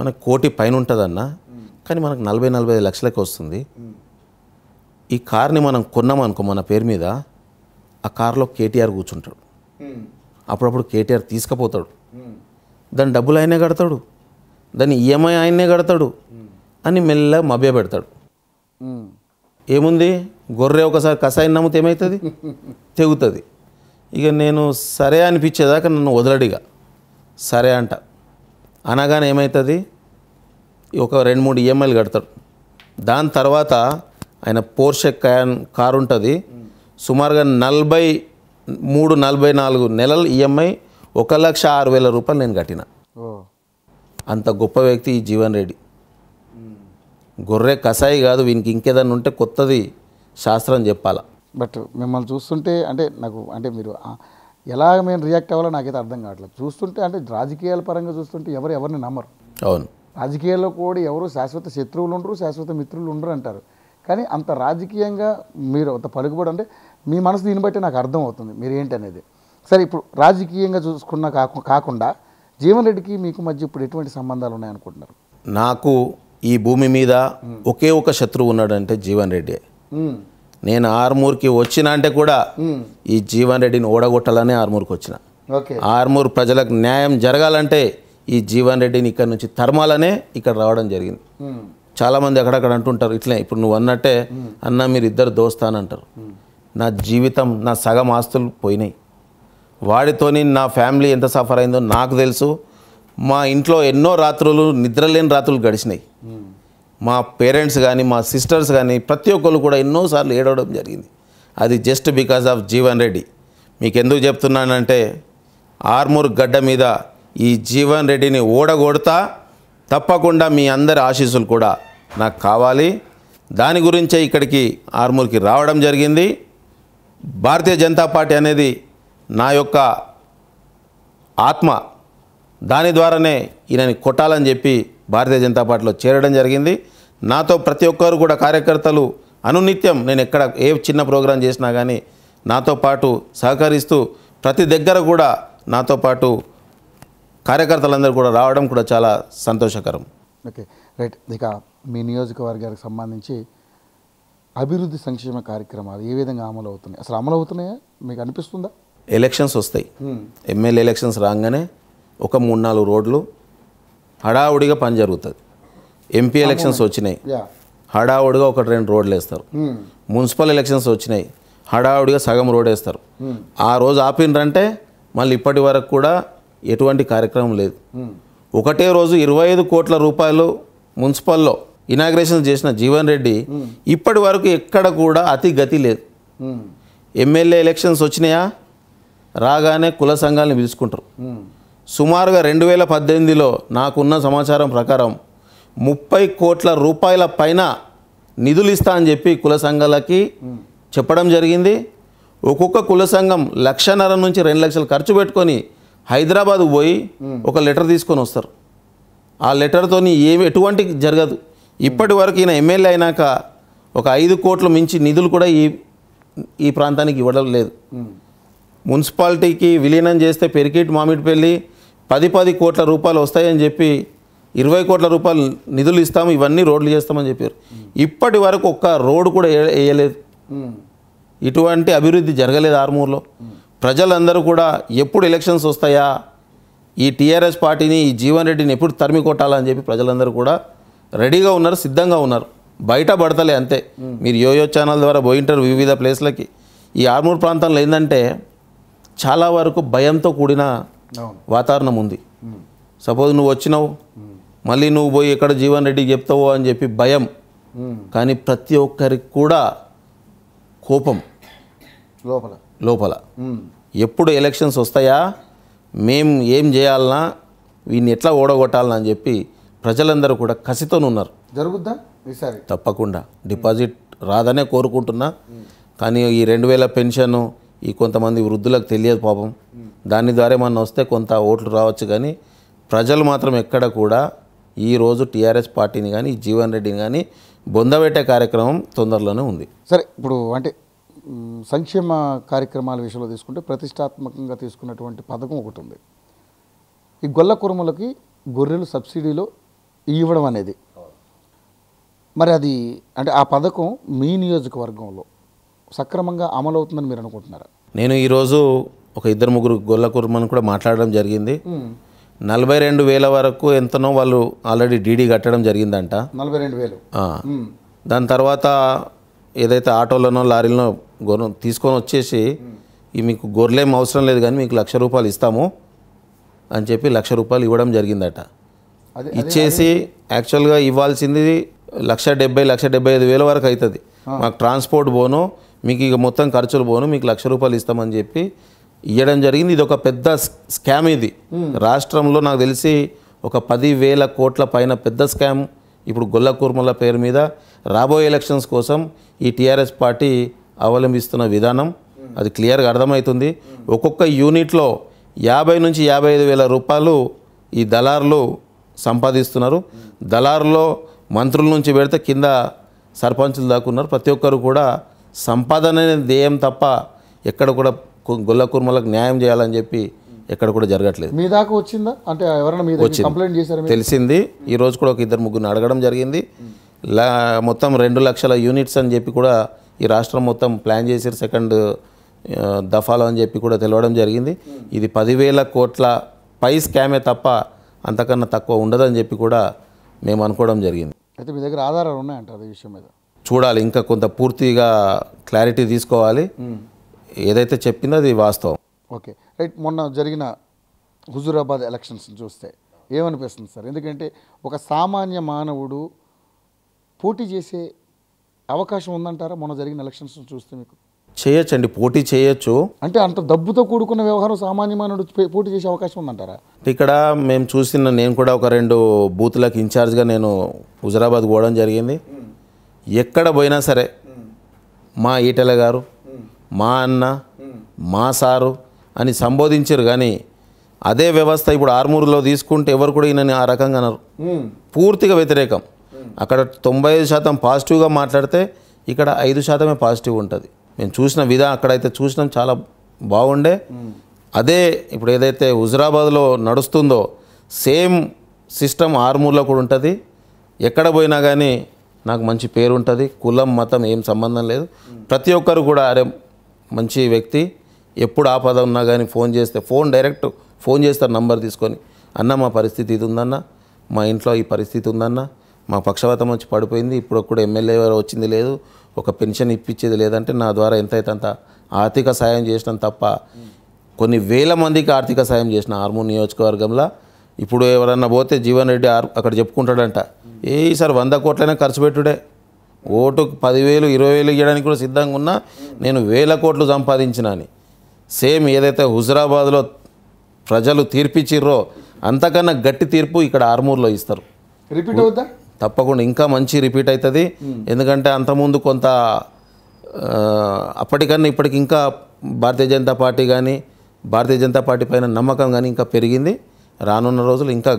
[SPEAKER 2] మనకు కోటి పైన ఉంటుందన్న కానీ మనకు నలభై నలభై ఐదు లక్షలకి వస్తుంది ఈ కార్ని మనం కొన్నామనుకో మన పేరు మీద ఆ కార్లో కేటీఆర్ కూర్చుంటాడు అప్పుడప్పుడు కేటీఆర్ తీసుకుపోతాడు దాని డబ్బులు ఆయనే కడతాడు దాన్ని ఈఎంఐ ఆయనే కడతాడు అని మెల్లగా మభ్య పెడతాడు ఏముంది గొర్రె ఒకసారి కషాయం నమ్ముతే ఏమవుతుంది తెగుతుంది ఇక నేను సరే అనిపించేదాకా నన్ను వదలడిగా సరే అంట అనగానే ఏమవుతుంది ఒక రెండు మూడు ఈఎంఐలు e కడతాడు దాని తర్వాత ఆయన పోర్షె క్యాన్ కారు ఉంటుంది సుమారుగా నలభై మూడు నలభై నాలుగు నెలలు ఈఎంఐ e ఒక లక్ష ఆరు వేల రూపాయలు నేను కట్టిన అంత గొప్ప వ్యక్తి ఈ జీవన్ రెడ్డి గొర్రె కషాయి కాదు వీనికి ఇంకేదన్నా ఉంటే కొత్తది శాస్త్రం చెప్పాలా
[SPEAKER 1] బట్ మిమ్మల్ని చూస్తుంటే అంటే నాకు అంటే మీరు ఎలా మేము రియాక్ట్ అవ్వాలో నాకైతే అర్థం కావట్లేదు చూస్తుంటే అంటే రాజకీయాల పరంగా చూస్తుంటే ఎవరు ఎవరిని నమ్మరు అవును రాజకీయాల్లో కూడా ఎవరు శాశ్వత శత్రువులు ఉండరు శాశ్వత మిత్రులు ఉండరు అంటారు కానీ అంత రాజకీయంగా మీరు అంత పలుకుబడి అంటే మీ మనసు దీన్ని బట్టి నాకు అర్థం అవుతుంది మీరు ఏంటనేది సరే ఇప్పుడు రాజకీయంగా చూసుకున్న కాకుండా జీవన్ రెడ్డికి మీకు మధ్య ఇప్పుడు ఎటువంటి సంబంధాలు ఉన్నాయనుకుంటున్నారు
[SPEAKER 2] నాకు ఈ భూమి మీద ఒకే ఒక శత్రువు ఉన్నాడంటే జీవన్ రెడ్డి నేను ఆర్మూర్కి వచ్చిన అంటే కూడా ఈ జీవన్ రెడ్డిని ఓడగొట్టాలని ఆర్మూర్కి వచ్చిన ఆర్మూర్ ప్రజలకు న్యాయం జరగాలంటే ఈ జీవన్ రెడ్డిని ఇక్కడ నుంచి తరమాలనే ఇక్కడ రావడం జరిగింది చాలామంది అక్కడక్కడ అంటుంటారు ఇట్లే ఇప్పుడు నువ్వు అన్నట్టే అన్న మీరు ఇద్దరు దోస్తా అంటారు నా జీవితం నా సగం ఆస్తులు పోయినాయి వాడితోని నా ఫ్యామిలీ ఎంత సఫర్ అయిందో నాకు తెలుసు మా ఇంట్లో ఎన్నో రాత్రులు నిద్రలేని రాత్రులు గడిచినాయి మా పేరెంట్స్ కానీ మా సిస్టర్స్ కానీ ప్రతి ఒక్కరు కూడా ఎన్నోసార్లు ఏడవడం జరిగింది అది just because of Jeevan Reddy మీకు ఎందుకు చెప్తున్నానంటే ఆర్మూర్ గడ్డ మీద ఈ జీవన్ రెడ్డిని ఓడగొడతా తప్పకుండా మీ అందరి ఆశీస్సులు కూడా నాకు కావాలి దాని గురించే ఇక్కడికి ఆర్మూర్కి రావడం జరిగింది భారతీయ జనతా పార్టీ అనేది నా యొక్క ఆత్మ దాని ద్వారానే ఈయనని కొట్టాలని చెప్పి భారతీయ జనతా పార్టీలో చేరడం జరిగింది నాతో ప్రతి ఒక్కరు కూడా కార్యకర్తలు అనునిత్యం నేను ఎక్కడ ఏ చిన్న ప్రోగ్రాం చేసినా కానీ నాతో పాటు సహకరిస్తూ ప్రతి దగ్గర కూడా నాతో పాటు కార్యకర్తలందరూ కూడా రావడం కూడా చాలా సంతోషకరం
[SPEAKER 1] ఓకే రైట్ ఇక మీ నియోజకవర్గానికి సంబంధించి అభివృద్ధి సంక్షేమ కార్యక్రమాలు ఏ విధంగా అమలు అవుతున్నాయి అసలు అమలు అవుతున్నాయా మీకు అనిపిస్తుందా
[SPEAKER 2] ఎలక్షన్స్ వస్తాయి ఎమ్మెల్యే ఎలక్షన్స్ రాగానే ఒక మూడు నాలుగు రోడ్లు హడావుడిగా పని జరుగుతుంది ఎంపీ ఎలక్షన్స్ వచ్చినాయి హడావుడిగా ఒకటి రెండు రోడ్లు వేస్తారు మున్సిపల్ ఎలక్షన్స్ వచ్చినాయి హడావుడిగా సగం రోడ్ వేస్తారు ఆ రోజు ఆపినరంటే మళ్ళీ ఇప్పటి వరకు కూడా ఎటువంటి కార్యక్రమం లేదు ఒకటే రోజు ఇరవై ఐదు కోట్ల రూపాయలు మున్సిపల్లో ఇనాగ్రేషన్ చేసిన జీవన్ రెడ్డి ఇప్పటి వరకు ఎక్కడ కూడా అతి గతి లేదు ఎమ్మెల్యే ఎలక్షన్స్ వచ్చినాయా రాగానే కుల సంఘాలను పిలుచుకుంటారు సుమారుగా రెండు వేల పద్దెనిమిదిలో నాకున్న సమాచారం ప్రకారం ముప్పై కోట్ల రూపాయల పైన నిధులు ఇస్తా అని చెప్పి కుల సంఘాలకి చెప్పడం జరిగింది ఒక్కొక్క కుల సంఘం లక్షన్నర నుంచి రెండు లక్షలు ఖర్చు పెట్టుకొని హైదరాబాద్ పోయి ఒక లెటర్ తీసుకొని వస్తారు ఆ లెటర్తో ఏమి ఎటువంటి జరగదు ఇప్పటి వరకు ఈయన ఎమ్మెల్యే అయినాక ఒక ఐదు కోట్లు మించి నిధులు కూడా ఈ ఈ ప్రాంతానికి ఇవ్వడం లేదు మున్సిపాలిటీకి విలీనం చేస్తే పెరికిట్ మామిడిపల్లి పది పది కోట్ల రూపాయలు వస్తాయని చెప్పి ఇరవై కోట్ల రూపాయలు నిధులు ఇస్తాము ఇవన్నీ రోడ్లు చేస్తామని చెప్పారు ఇప్పటి వరకు ఒక్క రోడ్డు కూడా వేయలేదు ఇటువంటి అభివృద్ధి జరగలేదు ఆర్మూర్లో ప్రజలందరూ కూడా ఎప్పుడు ఎలక్షన్స్ వస్తాయా ఈ టీఆర్ఎస్ పార్టీని ఈ జీవన్ రెడ్డిని ఎప్పుడు తరిమి కొట్టాలని చెప్పి ప్రజలందరూ కూడా రెడీగా ఉన్నారు సిద్ధంగా ఉన్నారు బయట పడతలే అంతే మీరు యోయో ఛానల్ ద్వారా పోయింటారు వివిధ ప్లేస్లకి ఈ ఆర్మూర్ ప్రాంతంలో ఏంటంటే చాలా వరకు భయంతో కూడిన వాతావరణం ఉంది సపోజ్ నువ్వు వచ్చినావు మళ్ళీ నువ్వు పోయి ఎక్కడ జీవన్ రెడ్డి చెప్తావో అని చెప్పి భయం కానీ ప్రతి ఒక్కరికి కూడా కోపం లోపల లోపల ఎప్పుడు ఎలక్షన్స్ వస్తాయా మేము ఏం చేయాలన్నా వీన్ని ఎట్లా ఓడగొట్టాలని అని చెప్పి ప్రజలందరూ కూడా కసితో ఉన్నారు
[SPEAKER 1] జరుగుద్దా ఈసారి
[SPEAKER 2] తప్పకుండా డిపాజిట్ రాదనే కోరుకుంటున్నా కానీ ఈ రెండు వేల పెన్షన్ ఈ కొంతమంది వృద్ధులకు తెలియదు పాపం దాని ద్వారా ఏమన్నా వస్తే కొంత ఓట్లు రావచ్చు కానీ ప్రజలు మాత్రం ఎక్కడ కూడా ఈరోజు టీఆర్ఎస్ పార్టీని కానీ జీవన్ రెడ్డిని కానీ బొందబెట్టే కార్యక్రమం తొందరలోనే ఉంది
[SPEAKER 1] సరే ఇప్పుడు అంటే సంక్షేమ కార్యక్రమాల విషయంలో తీసుకుంటే ప్రతిష్టాత్మకంగా తీసుకున్నటువంటి పథకం ఒకటి ఉంది ఈ గొల్ల కురుములకి గొర్రెలు సబ్సిడీలో ఇవ్వడం అనేది మరి అది అంటే ఆ పథకం మీ నియోజకవర్గంలో సక్రమంగా అమలవుతుందని మీరు అనుకుంటున్నారా
[SPEAKER 2] నేను ఈరోజు ఒక ఇద్దరు ముగ్గురు గొల్ల కుర్మని కూడా మాట్లాడడం జరిగింది నలభై రెండు వేల వరకు ఎంతనో వాళ్ళు ఆల్రెడీ డీడీ కట్టడం జరిగిందంట నలభై రెండు వేలు దాని తర్వాత ఏదైతే ఆటోలోనో లారీలనో గొర్రె తీసుకొని వచ్చేసి ఈ మీకు గొర్రెలేం అవసరం లేదు కానీ మీకు లక్ష రూపాయలు ఇస్తాము అని చెప్పి లక్ష రూపాయలు ఇవ్వడం జరిగిందట ఇచ్చేసి యాక్చువల్గా ఇవ్వాల్సింది లక్ష డెబ్బై లక్ష డెబ్బై ఐదు వేల వరకు అవుతుంది మాకు ట్రాన్స్పోర్ట్ పోను మీకు ఇక మొత్తం ఖర్చులు పోను మీకు లక్ష రూపాయలు ఇస్తామని చెప్పి ఇవ్వడం జరిగింది ఇది ఒక పెద్ద స్కామ్ ఇది రాష్ట్రంలో నాకు తెలిసి ఒక పదివేల కోట్ల పైన పెద్ద స్కామ్ ఇప్పుడు గొల్ల కూర్మల పేరు మీద రాబోయే ఎలక్షన్స్ కోసం ఈ టీఆర్ఎస్ పార్టీ అవలంబిస్తున్న విధానం అది క్లియర్గా అర్థమవుతుంది ఒక్కొక్క యూనిట్లో యాభై నుంచి యాభై ఐదు వేల రూపాయలు ఈ దళారులు సంపాదిస్తున్నారు దళారులో మంత్రుల నుంచి పెడితే కింద సర్పంచులు దాక్కున్నారు ప్రతి ఒక్కరు కూడా సంపాదన ధ్యేయం తప్ప ఎక్కడ కూడా గుల్ల కుర్మలకు న్యాయం చేయాలని చెప్పి ఎక్కడ కూడా జరగట్లేదు
[SPEAKER 1] మీ దాకా వచ్చిందా అంటే ఎవరైనా కంప్లైంట్ చేశారు
[SPEAKER 2] తెలిసింది ఈ రోజు కూడా ఒక ఇద్దరు ముగ్గురు అడగడం జరిగింది లా మొత్తం రెండు లక్షల యూనిట్స్ అని చెప్పి కూడా ఈ రాష్ట్రం మొత్తం ప్లాన్ చేశారు సెకండ్ దఫాలో అని చెప్పి కూడా తెలవడం జరిగింది ఇది పదివేల కోట్ల పై స్కామే తప్ప అంతకన్నా తక్కువ ఉండదని చెప్పి కూడా మేము అనుకోవడం జరిగింది
[SPEAKER 1] అయితే మీ దగ్గర ఆధారాలు ఉన్నాయంటే ఈ విషయం మీద
[SPEAKER 2] చూడాలి ఇంకా కొంత పూర్తిగా క్లారిటీ తీసుకోవాలి ఏదైతే చెప్పిందో అది వాస్తవం
[SPEAKER 1] ఓకే రైట్ మొన్న జరిగిన హుజూరాబాద్ ఎలక్షన్స్ చూస్తే ఏమనిపిస్తుంది సార్ ఎందుకంటే ఒక సామాన్య మానవుడు పోటీ చేసే అవకాశం ఉందంటారా మొన్న జరిగిన ఎలక్షన్స్ చూస్తే మీకు
[SPEAKER 2] చేయొచ్చండి పోటీ చేయొచ్చు
[SPEAKER 1] అంటే అంత డబ్బుతో కూడుకున్న వ్యవహారం సామాన్య మానవుడు పోటీ చేసే అవకాశం ఉందంటారా
[SPEAKER 2] ఇక్కడ మేము చూసిన నేను కూడా ఒక రెండు బూత్లకు ఇన్ఛార్జ్గా నేను హుజరాబాద్ పోవడం జరిగింది ఎక్కడ పోయినా సరే మా ఈటెల గారు మా అన్న మా సారు అని సంబోధించారు కానీ అదే వ్యవస్థ ఇప్పుడు ఆర్మూరులో తీసుకుంటే ఎవరు కూడా ఈయనని ఆ రకంగా అన్నారు పూర్తిగా వ్యతిరేకం అక్కడ తొంభై ఐదు శాతం పాజిటివ్గా మాట్లాడితే ఇక్కడ ఐదు శాతమే పాజిటివ్ ఉంటుంది మేము చూసిన విధా అక్కడైతే చూసినాం చాలా బాగుండే అదే ఇప్పుడు ఏదైతే హుజరాబాద్లో నడుస్తుందో సేమ్ సిస్టమ్ ఆర్మూర్లో కూడా ఉంటుంది ఎక్కడ పోయినా కానీ నాకు మంచి పేరు ఉంటుంది కులం మతం ఏం సంబంధం లేదు ప్రతి ఒక్కరు కూడా అరే మంచి వ్యక్తి ఎప్పుడు ఆపద ఉన్నా కానీ ఫోన్ చేస్తే ఫోన్ డైరెక్ట్ ఫోన్ చేస్తారు నంబర్ తీసుకొని అన్న మా పరిస్థితి ఇది ఉందన్న మా ఇంట్లో ఈ పరిస్థితి ఉందన్న మా పక్షవాతం వచ్చి పడిపోయింది ఇప్పుడు కూడా ఎమ్మెల్యే వచ్చింది లేదు ఒక పెన్షన్ ఇప్పించేది లేదంటే నా ద్వారా ఎంతైతే అంత ఆర్థిక సాయం చేసినాం తప్ప కొన్ని వేల మందికి ఆర్థిక సాయం చేసిన ఆర్మూర్ నియోజకవర్గంలో ఇప్పుడు ఎవరన్నా పోతే జీవన్ రెడ్డి అక్కడ చెప్పుకుంటాడంట ఏ సార్ వంద కోట్లైనా ఖర్చు పెట్టుడే ఓటుకు పదివేలు ఇరవై వేలు ఇవ్వడానికి కూడా సిద్ధంగా ఉన్నా నేను వేల కోట్లు సంపాదించినాని సేమ్ ఏదైతే హుజరాబాద్లో ప్రజలు తీర్పిచ్చిర్రో అంతకన్నా గట్టి తీర్పు ఇక్కడ ఆర్మూర్లో ఇస్తారు రిపీట్ అవుతా తప్పకుండా ఇంకా మంచి రిపీట్ అవుతుంది ఎందుకంటే అంతకుముందు కొంత అప్పటికన్నా ఇప్పటికి ఇంకా భారతీయ జనతా పార్టీ కానీ భారతీయ జనతా పార్టీ పైన నమ్మకం కానీ ఇంకా పెరిగింది రానున్న రోజులు ఇంకా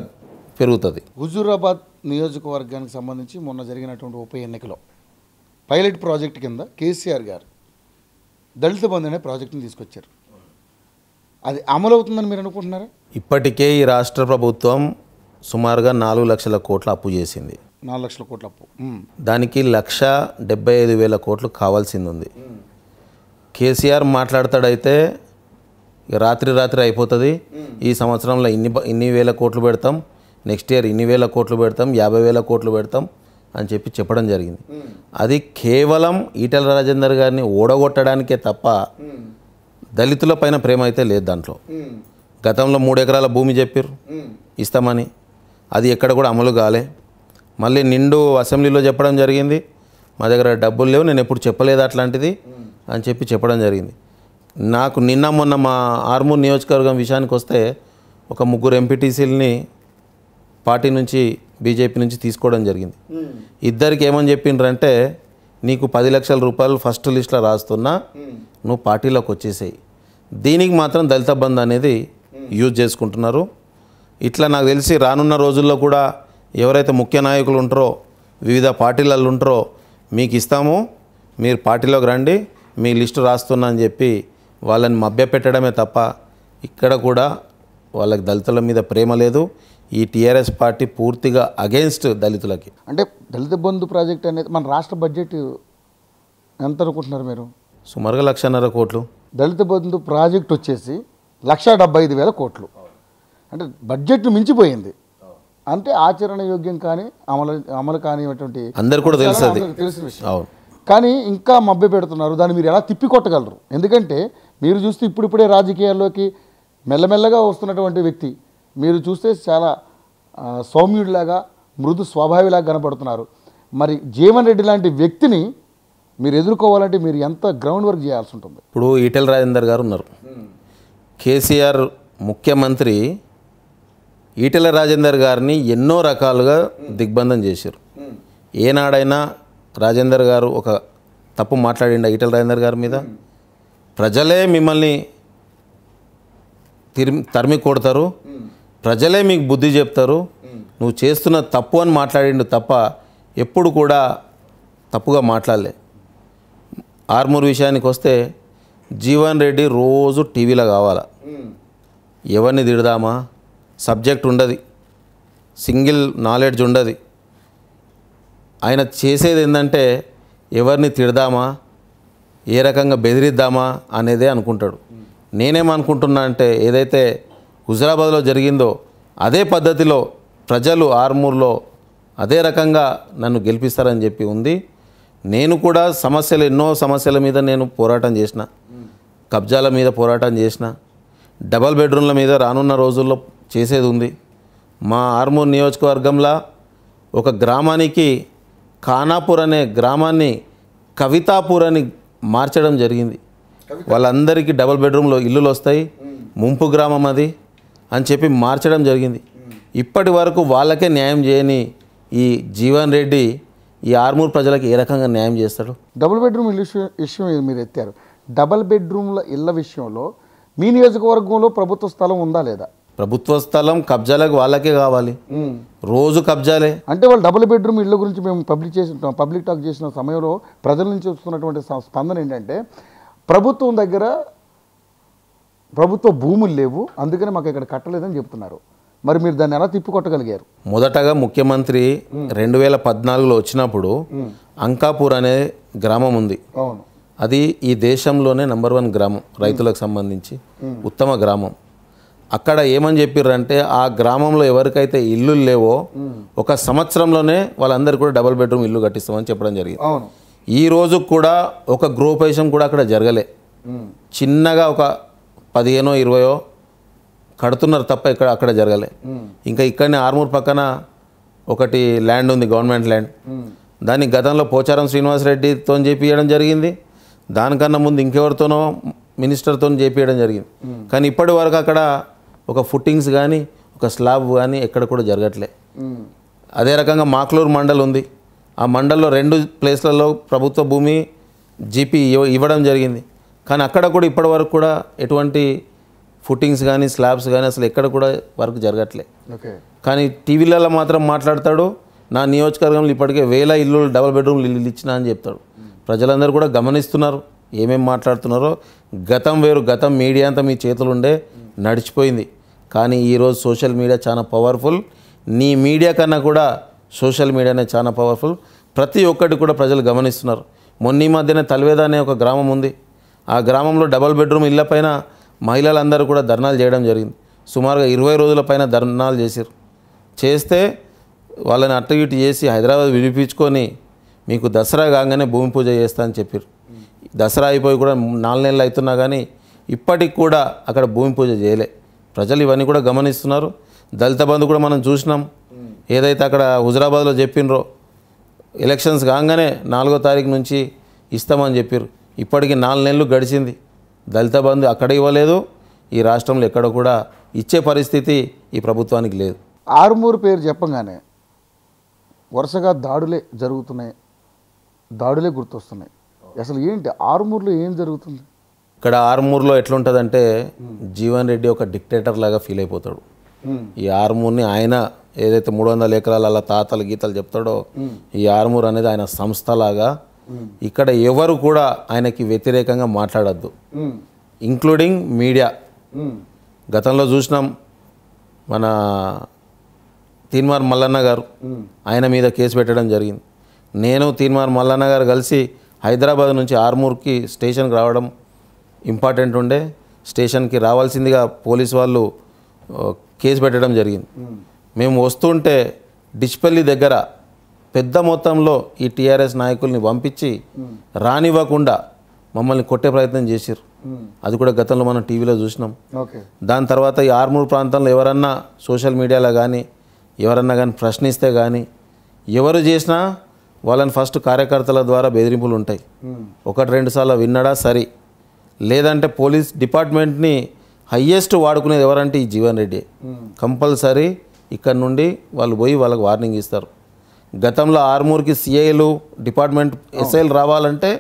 [SPEAKER 2] పెరుగుతుంది
[SPEAKER 1] హుజూరాబాద్ నియోజకవర్గానికి సంబంధించి మొన్న జరిగినటువంటి ఉప ఎన్నికలో పైలట్ ప్రాజెక్ట్ కింద కేసీఆర్ గారు దళిత బంధు అనే ప్రాజెక్టుని తీసుకొచ్చారు అది అమలు అవుతుందని మీరు అనుకుంటున్నారా
[SPEAKER 2] ఇప్పటికే ఈ రాష్ట్ర ప్రభుత్వం సుమారుగా నాలుగు లక్షల కోట్ల అప్పు చేసింది
[SPEAKER 1] నాలుగు లక్షల కోట్ల అప్పు
[SPEAKER 2] దానికి లక్ష డెబ్బై ఐదు వేల కోట్లు కావాల్సింది ఉంది కేసీఆర్ మాట్లాడతాడైతే రాత్రి రాత్రి అయిపోతుంది ఈ సంవత్సరంలో ఇన్ని ఇన్ని వేల కోట్లు పెడతాం నెక్స్ట్ ఇయర్ ఇన్ని వేల కోట్లు పెడతాం యాభై వేల కోట్లు పెడతాం అని చెప్పి చెప్పడం జరిగింది అది కేవలం ఈటల రాజేందర్ గారిని ఓడగొట్టడానికే తప్ప దళితుల పైన ప్రేమ అయితే లేదు దాంట్లో గతంలో మూడు ఎకరాల భూమి చెప్పారు ఇస్తామని అది ఎక్కడ కూడా అమలు కాలే మళ్ళీ నిండు అసెంబ్లీలో చెప్పడం జరిగింది మా దగ్గర డబ్బులు లేవు నేను ఎప్పుడు చెప్పలేదు అట్లాంటిది అని చెప్పి చెప్పడం జరిగింది నాకు నిన్న మొన్న మా ఆర్మూర్ నియోజకవర్గం విషయానికి వస్తే ఒక ముగ్గురు ఎంపీటీసీలని పార్టీ నుంచి బీజేపీ నుంచి తీసుకోవడం జరిగింది ఇద్దరికి ఏమని చెప్పిండ్రంటే నీకు పది లక్షల రూపాయలు ఫస్ట్ లిస్ట్లో రాస్తున్నా నువ్వు పార్టీలోకి వచ్చేసేయి దీనికి మాత్రం దళిత బంధు అనేది యూజ్ చేసుకుంటున్నారు ఇట్లా నాకు తెలిసి రానున్న రోజుల్లో కూడా ఎవరైతే ముఖ్య నాయకులు ఉంటారో వివిధ పార్టీలలో ఉంటారో మీకు ఇస్తాము మీరు పార్టీలోకి రండి మీ లిస్టు రాస్తున్నా అని చెప్పి వాళ్ళని మభ్యపెట్టడమే తప్ప ఇక్కడ కూడా వాళ్ళకి దళితుల మీద ప్రేమ లేదు ఈ టీఆర్ఎస్ పార్టీ పూర్తిగా అగెన్స్ట్
[SPEAKER 1] దళితులకి అంటే దళిత బంధు ప్రాజెక్ట్ అనేది మన రాష్ట్ర బడ్జెట్ ఎంత అనుకుంటున్నారు మీరు సుమారుగా లక్షన్నర కోట్లు దళిత బంధు ప్రాజెక్ట్ వచ్చేసి లక్ష ఐదు వేల కోట్లు అంటే బడ్జెట్ మించిపోయింది అంటే ఆచరణ యోగ్యం కానీ అమలు అమలు కానిటువంటి అందరు కూడా తెలుసు తెలిసిన విషయం కానీ ఇంకా మబ్బి పెడుతున్నారు దాన్ని మీరు ఎలా తిప్పికొట్టగలరు ఎందుకంటే మీరు చూస్తే ఇప్పుడిప్పుడే రాజకీయాల్లోకి మెల్లమెల్లగా వస్తున్నటువంటి వ్యక్తి మీరు చూస్తే చాలా సౌమ్యుడిలాగా మృదు స్వభావిలాగా కనపడుతున్నారు మరి జీవన్ రెడ్డి లాంటి వ్యక్తిని మీరు ఎదుర్కోవాలంటే మీరు ఎంత గ్రౌండ్ వర్క్ చేయాల్సి ఉంటుంది
[SPEAKER 2] ఇప్పుడు ఈటెల రాజేందర్ గారు ఉన్నారు కేసీఆర్ ముఖ్యమంత్రి ఈటెల రాజేందర్ గారిని ఎన్నో రకాలుగా దిగ్బంధం చేశారు ఏనాడైనా రాజేందర్ గారు ఒక తప్పు మాట్లాడిండ ఈటెల రాజేందర్ గారి మీద ప్రజలే మిమ్మల్ని తిరిమి తరిమి కొడతారు ప్రజలే మీకు బుద్ధి చెప్తారు నువ్వు చేస్తున్న తప్పు అని మాట్లాడిండు తప్ప ఎప్పుడు కూడా తప్పుగా మాట్లాడలే ఆర్మూర్ విషయానికి వస్తే జీవన్ రెడ్డి రోజు టీవీలో కావాలా ఎవరిని తిడదామా సబ్జెక్ట్ ఉండదు సింగిల్ నాలెడ్జ్ ఉండదు ఆయన చేసేది ఏంటంటే ఎవరిని తిడదామా ఏ రకంగా బెదిరిద్దామా అనేదే అనుకుంటాడు నేనేమనుకుంటున్నా అంటే ఏదైతే హుజరాబాద్లో జరిగిందో అదే పద్ధతిలో ప్రజలు ఆర్మూర్లో అదే రకంగా నన్ను గెలిపిస్తారని చెప్పి ఉంది నేను కూడా సమస్యలు ఎన్నో సమస్యల మీద నేను పోరాటం చేసిన కబ్జాల మీద పోరాటం చేసిన డబల్ బెడ్రూమ్ల మీద రానున్న రోజుల్లో చేసేది ఉంది మా ఆర్మూర్ నియోజకవర్గంలో ఒక గ్రామానికి ఖానాపూర్ అనే గ్రామాన్ని కవితాపూర్ అని మార్చడం జరిగింది వాళ్ళందరికీ డబల్ బెడ్రూమ్లో ఇల్లులు వస్తాయి ముంపు గ్రామం అది అని చెప్పి మార్చడం జరిగింది ఇప్పటి వరకు వాళ్ళకే న్యాయం చేయని ఈ జీవన్ రెడ్డి ఈ ఆర్మూర్ ప్రజలకు ఏ రకంగా న్యాయం చేస్తాడు
[SPEAKER 1] డబుల్ బెడ్రూమ్ ఇల్లు విషయం మీరు ఎత్తారు డబుల్ బెడ్రూమ్ల ఇళ్ళ విషయంలో మీ నియోజకవర్గంలో ప్రభుత్వ స్థలం ఉందా లేదా
[SPEAKER 2] ప్రభుత్వ స్థలం కబ్జాలకు వాళ్ళకే కావాలి రోజు కబ్జాలే
[SPEAKER 1] అంటే వాళ్ళు డబుల్ బెడ్రూమ్ ఇళ్ళ గురించి మేము పబ్లిక్ చేసిన పబ్లిక్ టాక్ చేసిన సమయంలో ప్రజల నుంచి వస్తున్నటువంటి స్పందన ఏంటంటే ప్రభుత్వం దగ్గర ప్రభుత్వ భూములు లేవు అందుకని మాకు ఇక్కడ కట్టలేదని చెప్తున్నారు మరి మీరు దాన్ని ఎలా తిప్పుకొట్టగలిగారు
[SPEAKER 2] మొదటగా ముఖ్యమంత్రి రెండు వేల పద్నాలుగులో వచ్చినప్పుడు అంకాపూర్ అనే గ్రామం ఉంది అవును అది ఈ దేశంలోనే నంబర్ వన్ గ్రామం రైతులకు సంబంధించి ఉత్తమ గ్రామం అక్కడ ఏమని చెప్పారంటే ఆ గ్రామంలో ఎవరికైతే ఇల్లు లేవో ఒక సంవత్సరంలోనే వాళ్ళందరికీ కూడా డబుల్ బెడ్రూమ్ ఇల్లు కట్టిస్తామని చెప్పడం జరిగింది ఈ రోజు కూడా ఒక గృహపేశం కూడా అక్కడ జరగలే చిన్నగా ఒక పదిహేనో ఇరవయో కడుతున్నారు తప్ప ఇక్కడ అక్కడ జరగలే ఇంకా ఇక్కడనే ఆర్మూర్ పక్కన ఒకటి ల్యాండ్ ఉంది గవర్నమెంట్ ల్యాండ్ దాన్ని గతంలో పోచారం శ్రీనివాసరెడ్డితో చేపించడం జరిగింది దానికన్నా ముందు ఇంకెవరితోనో మినిస్టర్తో చేపించడం జరిగింది కానీ ఇప్పటి వరకు అక్కడ ఒక ఫుట్టింగ్స్ కానీ ఒక స్లాబ్ కానీ ఎక్కడ కూడా జరగట్లే అదే రకంగా మాక్లూరు మండల్ ఉంది ఆ మండల్లో రెండు ప్లేస్లలో ప్రభుత్వ భూమి జీపీ ఇవ్వడం జరిగింది కానీ అక్కడ కూడా ఇప్పటి వరకు కూడా ఎటువంటి ఫుట్టింగ్స్ కానీ స్లాబ్స్ కానీ అసలు ఎక్కడ కూడా వర్క్ జరగట్లే ఓకే కానీ టీవీలలో మాత్రం మాట్లాడతాడు నా నియోజకవర్గంలో ఇప్పటికే వేల ఇల్లు డబల్ బెడ్రూమ్లు ఇల్లు ఇచ్చిన అని చెప్తాడు ప్రజలందరూ కూడా గమనిస్తున్నారు ఏమేమి మాట్లాడుతున్నారో గతం వేరు గతం మీడియా అంతా మీ చేతులుండే నడిచిపోయింది కానీ ఈరోజు సోషల్ మీడియా చాలా పవర్ఫుల్ నీ మీడియా కన్నా కూడా సోషల్ మీడియానే చాలా పవర్ఫుల్ ప్రతి ఒక్కటి కూడా ప్రజలు గమనిస్తున్నారు మొన్న ఈ మధ్యనే తలవేదా అనే ఒక గ్రామం ఉంది ఆ గ్రామంలో డబల్ బెడ్రూమ్ ఇళ్ల పైన మహిళలందరూ కూడా ధర్నాలు చేయడం జరిగింది సుమారుగా ఇరవై రోజుల పైన ధర్నాలు చేశారు చేస్తే వాళ్ళని అట్ట ఇటు చేసి హైదరాబాద్ విడిపించుకొని మీకు దసరా కాగానే భూమి పూజ చేస్తా అని చెప్పారు దసరా అయిపోయి కూడా నాలుగు నెలలు అవుతున్నా కానీ ఇప్పటికి కూడా అక్కడ భూమి పూజ చేయలే ప్రజలు ఇవన్నీ కూడా గమనిస్తున్నారు దళిత బంధు కూడా మనం చూసినాం ఏదైతే అక్కడ హుజరాబాద్లో చెప్పినరో ఎలక్షన్స్ కాగానే నాలుగో తారీఖు నుంచి ఇస్తామని చెప్పారు ఇప్పటికి నాలుగు నెలలు గడిచింది దళిత బంధు అక్కడ ఇవ్వలేదు ఈ రాష్ట్రంలో ఎక్కడ కూడా ఇచ్చే పరిస్థితి ఈ ప్రభుత్వానికి లేదు
[SPEAKER 1] ఆరుమూరు పేరు చెప్పంగానే వరుసగా దాడులే జరుగుతున్నాయి దాడులే గుర్తొస్తున్నాయి అసలు ఏంటి ఆరుమూరులో ఏం జరుగుతుంది
[SPEAKER 2] ఇక్కడ ఆరుమూరులో ఎట్లుంటుందంటే జీవన్ రెడ్డి ఒక డిక్టేటర్ లాగా ఫీల్ అయిపోతాడు ఈ ఆరుమూరుని ఆయన ఏదైతే మూడు వందల ఎకరాల తాతలు గీతలు చెప్తాడో ఈ ఆరుమూరు అనేది ఆయన సంస్థలాగా ఇక్కడ ఎవరు కూడా ఆయనకి వ్యతిరేకంగా మాట్లాడద్దు ఇంక్లూడింగ్ మీడియా గతంలో చూసినాం మన తీన్మార్ మల్లన్న గారు ఆయన మీద కేసు పెట్టడం జరిగింది నేను తీన్మార్ మల్లన్న గారు కలిసి హైదరాబాద్ నుంచి ఆర్మూర్కి స్టేషన్కి రావడం ఇంపార్టెంట్ ఉండే స్టేషన్కి రావాల్సిందిగా పోలీస్ వాళ్ళు కేసు పెట్టడం జరిగింది మేము వస్తుంటే డిచ్పల్లి దగ్గర పెద్ద మొత్తంలో ఈ టీఆర్ఎస్ నాయకుల్ని పంపించి రానివ్వకుండా మమ్మల్ని కొట్టే ప్రయత్నం చేశారు hmm. అది కూడా గతంలో మనం టీవీలో చూసినాం దాని తర్వాత ఈ ఆర్మూర్ ప్రాంతంలో ఎవరన్నా సోషల్ మీడియాలో కానీ ఎవరన్నా కానీ ప్రశ్నిస్తే కానీ ఎవరు చేసినా వాళ్ళని ఫస్ట్ కార్యకర్తల ద్వారా బెదిరింపులు ఉంటాయి hmm. ఒకటి రెండు సార్లు విన్నాడా సరే లేదంటే పోలీస్ డిపార్ట్మెంట్ని హయ్యెస్ట్ వాడుకునేది ఎవరంటే ఈ జీవన్ రెడ్డి hmm. కంపల్సరీ ఇక్కడ నుండి వాళ్ళు పోయి వాళ్ళకి వార్నింగ్ ఇస్తారు గతంలో ఆర్మూర్కి సిఐలు డిపార్ట్మెంట్ ఎస్ఐలు రావాలంటే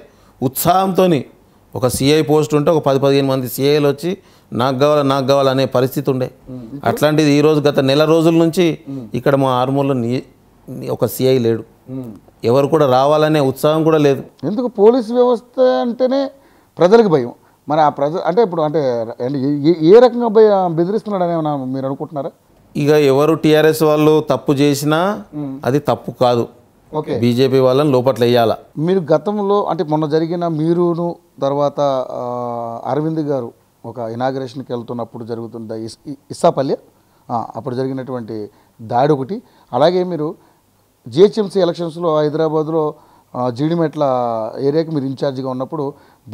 [SPEAKER 2] ఉత్సాహంతో ఒక సిఐ పోస్ట్ ఉంటే ఒక పది పదిహేను మంది సిఐలు వచ్చి నాకు కావాలి నాకు కావాలనే పరిస్థితి ఉండే అట్లాంటిది ఈరోజు గత నెల రోజుల నుంచి ఇక్కడ మా ఆర్మూర్లో ఒక
[SPEAKER 1] సిఐ లేడు ఎవరు కూడా రావాలనే ఉత్సాహం కూడా లేదు ఎందుకు పోలీస్ వ్యవస్థ అంటేనే ప్రజలకు భయం మరి ఆ ప్రజ అంటే ఇప్పుడు అంటే ఏ రకంగా బెదిరిస్తున్నాడు అనే మీరు అనుకుంటున్నారా
[SPEAKER 2] ఇక ఎవరు టీఆర్ఎస్ వాళ్ళు తప్పు చేసినా అది తప్పు కాదు ఓకే బీజేపీ వాళ్ళని లోపట్ల వేయాల
[SPEAKER 1] మీరు గతంలో అంటే మొన్న జరిగిన మీరును తర్వాత అరవింద్ గారు ఒక ఇనాగ్రేషన్కి వెళ్తున్నప్పుడు జరుగుతున్న ఇస్సాపల్లి అప్పుడు జరిగినటువంటి దాడి ఒకటి అలాగే మీరు జిహెచ్ఎంసీ ఎలక్షన్స్లో హైదరాబాద్లో జీడిమెట్ల ఏరియాకి మీరు ఇన్ఛార్జిగా ఉన్నప్పుడు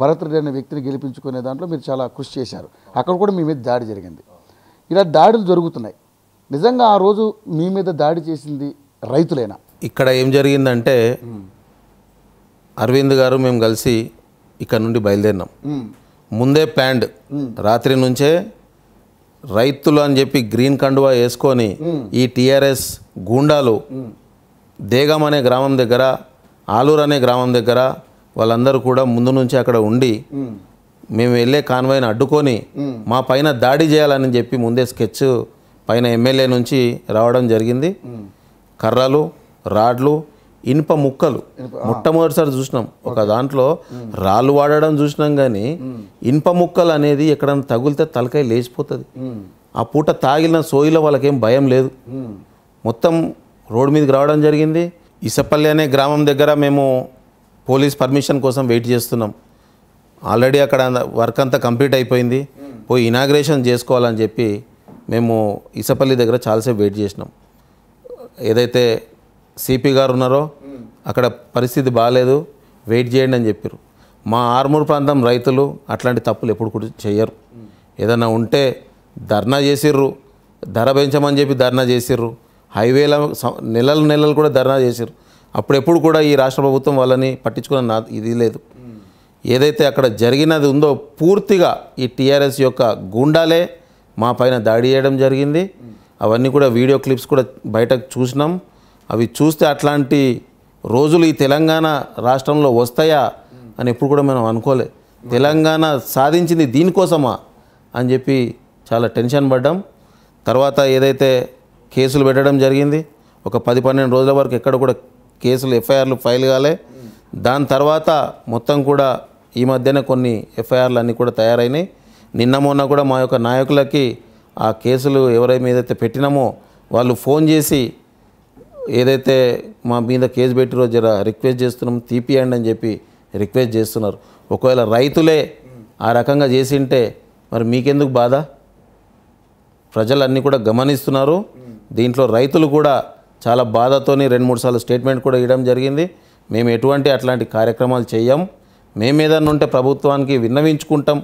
[SPEAKER 1] భరత్ రెడ్డి అనే వ్యక్తిని గెలిపించుకునే దాంట్లో మీరు చాలా కృషి చేశారు అక్కడ కూడా మీ మీద దాడి జరిగింది ఇలా దాడులు జరుగుతున్నాయి నిజంగా ఆ రోజు మీ మీద దాడి చేసింది రైతులేనా
[SPEAKER 2] ఇక్కడ ఏం జరిగిందంటే అరవింద్ గారు మేము కలిసి ఇక్కడ నుండి బయలుదేరినాం ముందే ప్లాండ్ రాత్రి నుంచే రైతులు అని చెప్పి గ్రీన్ కండువా వేసుకొని ఈ టీఆర్ఎస్ గూండాలు దేగం అనే గ్రామం దగ్గర ఆలూరు అనే గ్రామం దగ్గర వాళ్ళందరూ కూడా ముందు నుంచి అక్కడ ఉండి మేము వెళ్ళే కాన్వాయ్ని అడ్డుకొని మా పైన దాడి చేయాలని చెప్పి ముందే స్కెచ్ పైన ఎమ్మెల్యే నుంచి రావడం జరిగింది కర్రలు రాడ్లు ఇనుప ముక్కలు మొట్టమొదటిసారి చూసినాం ఒక దాంట్లో రాళ్ళు వాడడం చూసినాం కానీ ఇనుప ముక్కలు అనేది ఎక్కడైనా తగిలితే తలకాయ లేచిపోతుంది ఆ పూట తాగిన సోయిలో వాళ్ళకేం భయం లేదు మొత్తం రోడ్డు మీదకి రావడం జరిగింది ఇసపల్లి అనే గ్రామం దగ్గర మేము పోలీస్ పర్మిషన్ కోసం వెయిట్ చేస్తున్నాం ఆల్రెడీ అక్కడ వర్క్ అంతా కంప్లీట్ అయిపోయింది పోయి ఇనాగ్రేషన్ చేసుకోవాలని చెప్పి మేము ఇసపల్లి దగ్గర చాలాసేపు వెయిట్ చేసినాం ఏదైతే సిపి గారు ఉన్నారో అక్కడ పరిస్థితి బాగాలేదు వెయిట్ చేయండి అని చెప్పారు మా ఆర్మూర్ ప్రాంతం రైతులు అట్లాంటి తప్పులు ఎప్పుడు కూడా చేయరు ఏదైనా ఉంటే ధర్నా చేసిర్రు ధర పెంచమని చెప్పి ధర్నా చేసిర్రు హైవేల నెలలు నెలలు కూడా ధర్నా చేసిర్రు అప్పుడెప్పుడు కూడా ఈ రాష్ట్ర ప్రభుత్వం వాళ్ళని పట్టించుకున్న నా ఇది లేదు ఏదైతే అక్కడ జరిగినది ఉందో పూర్తిగా ఈ టీఆర్ఎస్ యొక్క గుండాలే మా పైన దాడి చేయడం జరిగింది అవన్నీ కూడా వీడియో క్లిప్స్ కూడా బయటకు చూసినాం అవి చూస్తే అట్లాంటి రోజులు ఈ తెలంగాణ రాష్ట్రంలో వస్తాయా అని ఎప్పుడు కూడా మనం అనుకోలే తెలంగాణ సాధించింది దీనికోసమా అని చెప్పి చాలా టెన్షన్ పడ్డాం తర్వాత ఏదైతే కేసులు పెట్టడం జరిగింది ఒక పది పన్నెండు రోజుల వరకు ఎక్కడ కూడా కేసులు ఎఫ్ఐఆర్లు ఫైల్ కాలే దాని తర్వాత మొత్తం కూడా ఈ మధ్యన కొన్ని ఎఫ్ఐఆర్లు అన్నీ కూడా తయారైనాయి నిన్న మొన్న కూడా మా యొక్క నాయకులకి ఆ కేసులు ఎవరై అయితే పెట్టినామో వాళ్ళు ఫోన్ చేసి ఏదైతే మా మీద కేసు పెట్టిరో జర రిక్వెస్ట్ చేస్తున్నాం తీపియండి అని చెప్పి రిక్వెస్ట్ చేస్తున్నారు ఒకవేళ రైతులే ఆ రకంగా చేసి ఉంటే మరి మీకెందుకు బాధ ప్రజలన్నీ కూడా గమనిస్తున్నారు దీంట్లో రైతులు కూడా చాలా బాధతోని రెండు మూడు సార్లు స్టేట్మెంట్ కూడా ఇవ్వడం జరిగింది మేము ఎటువంటి అట్లాంటి కార్యక్రమాలు చేయం మేమేదన్నా ఉంటే ప్రభుత్వానికి విన్నవించుకుంటాం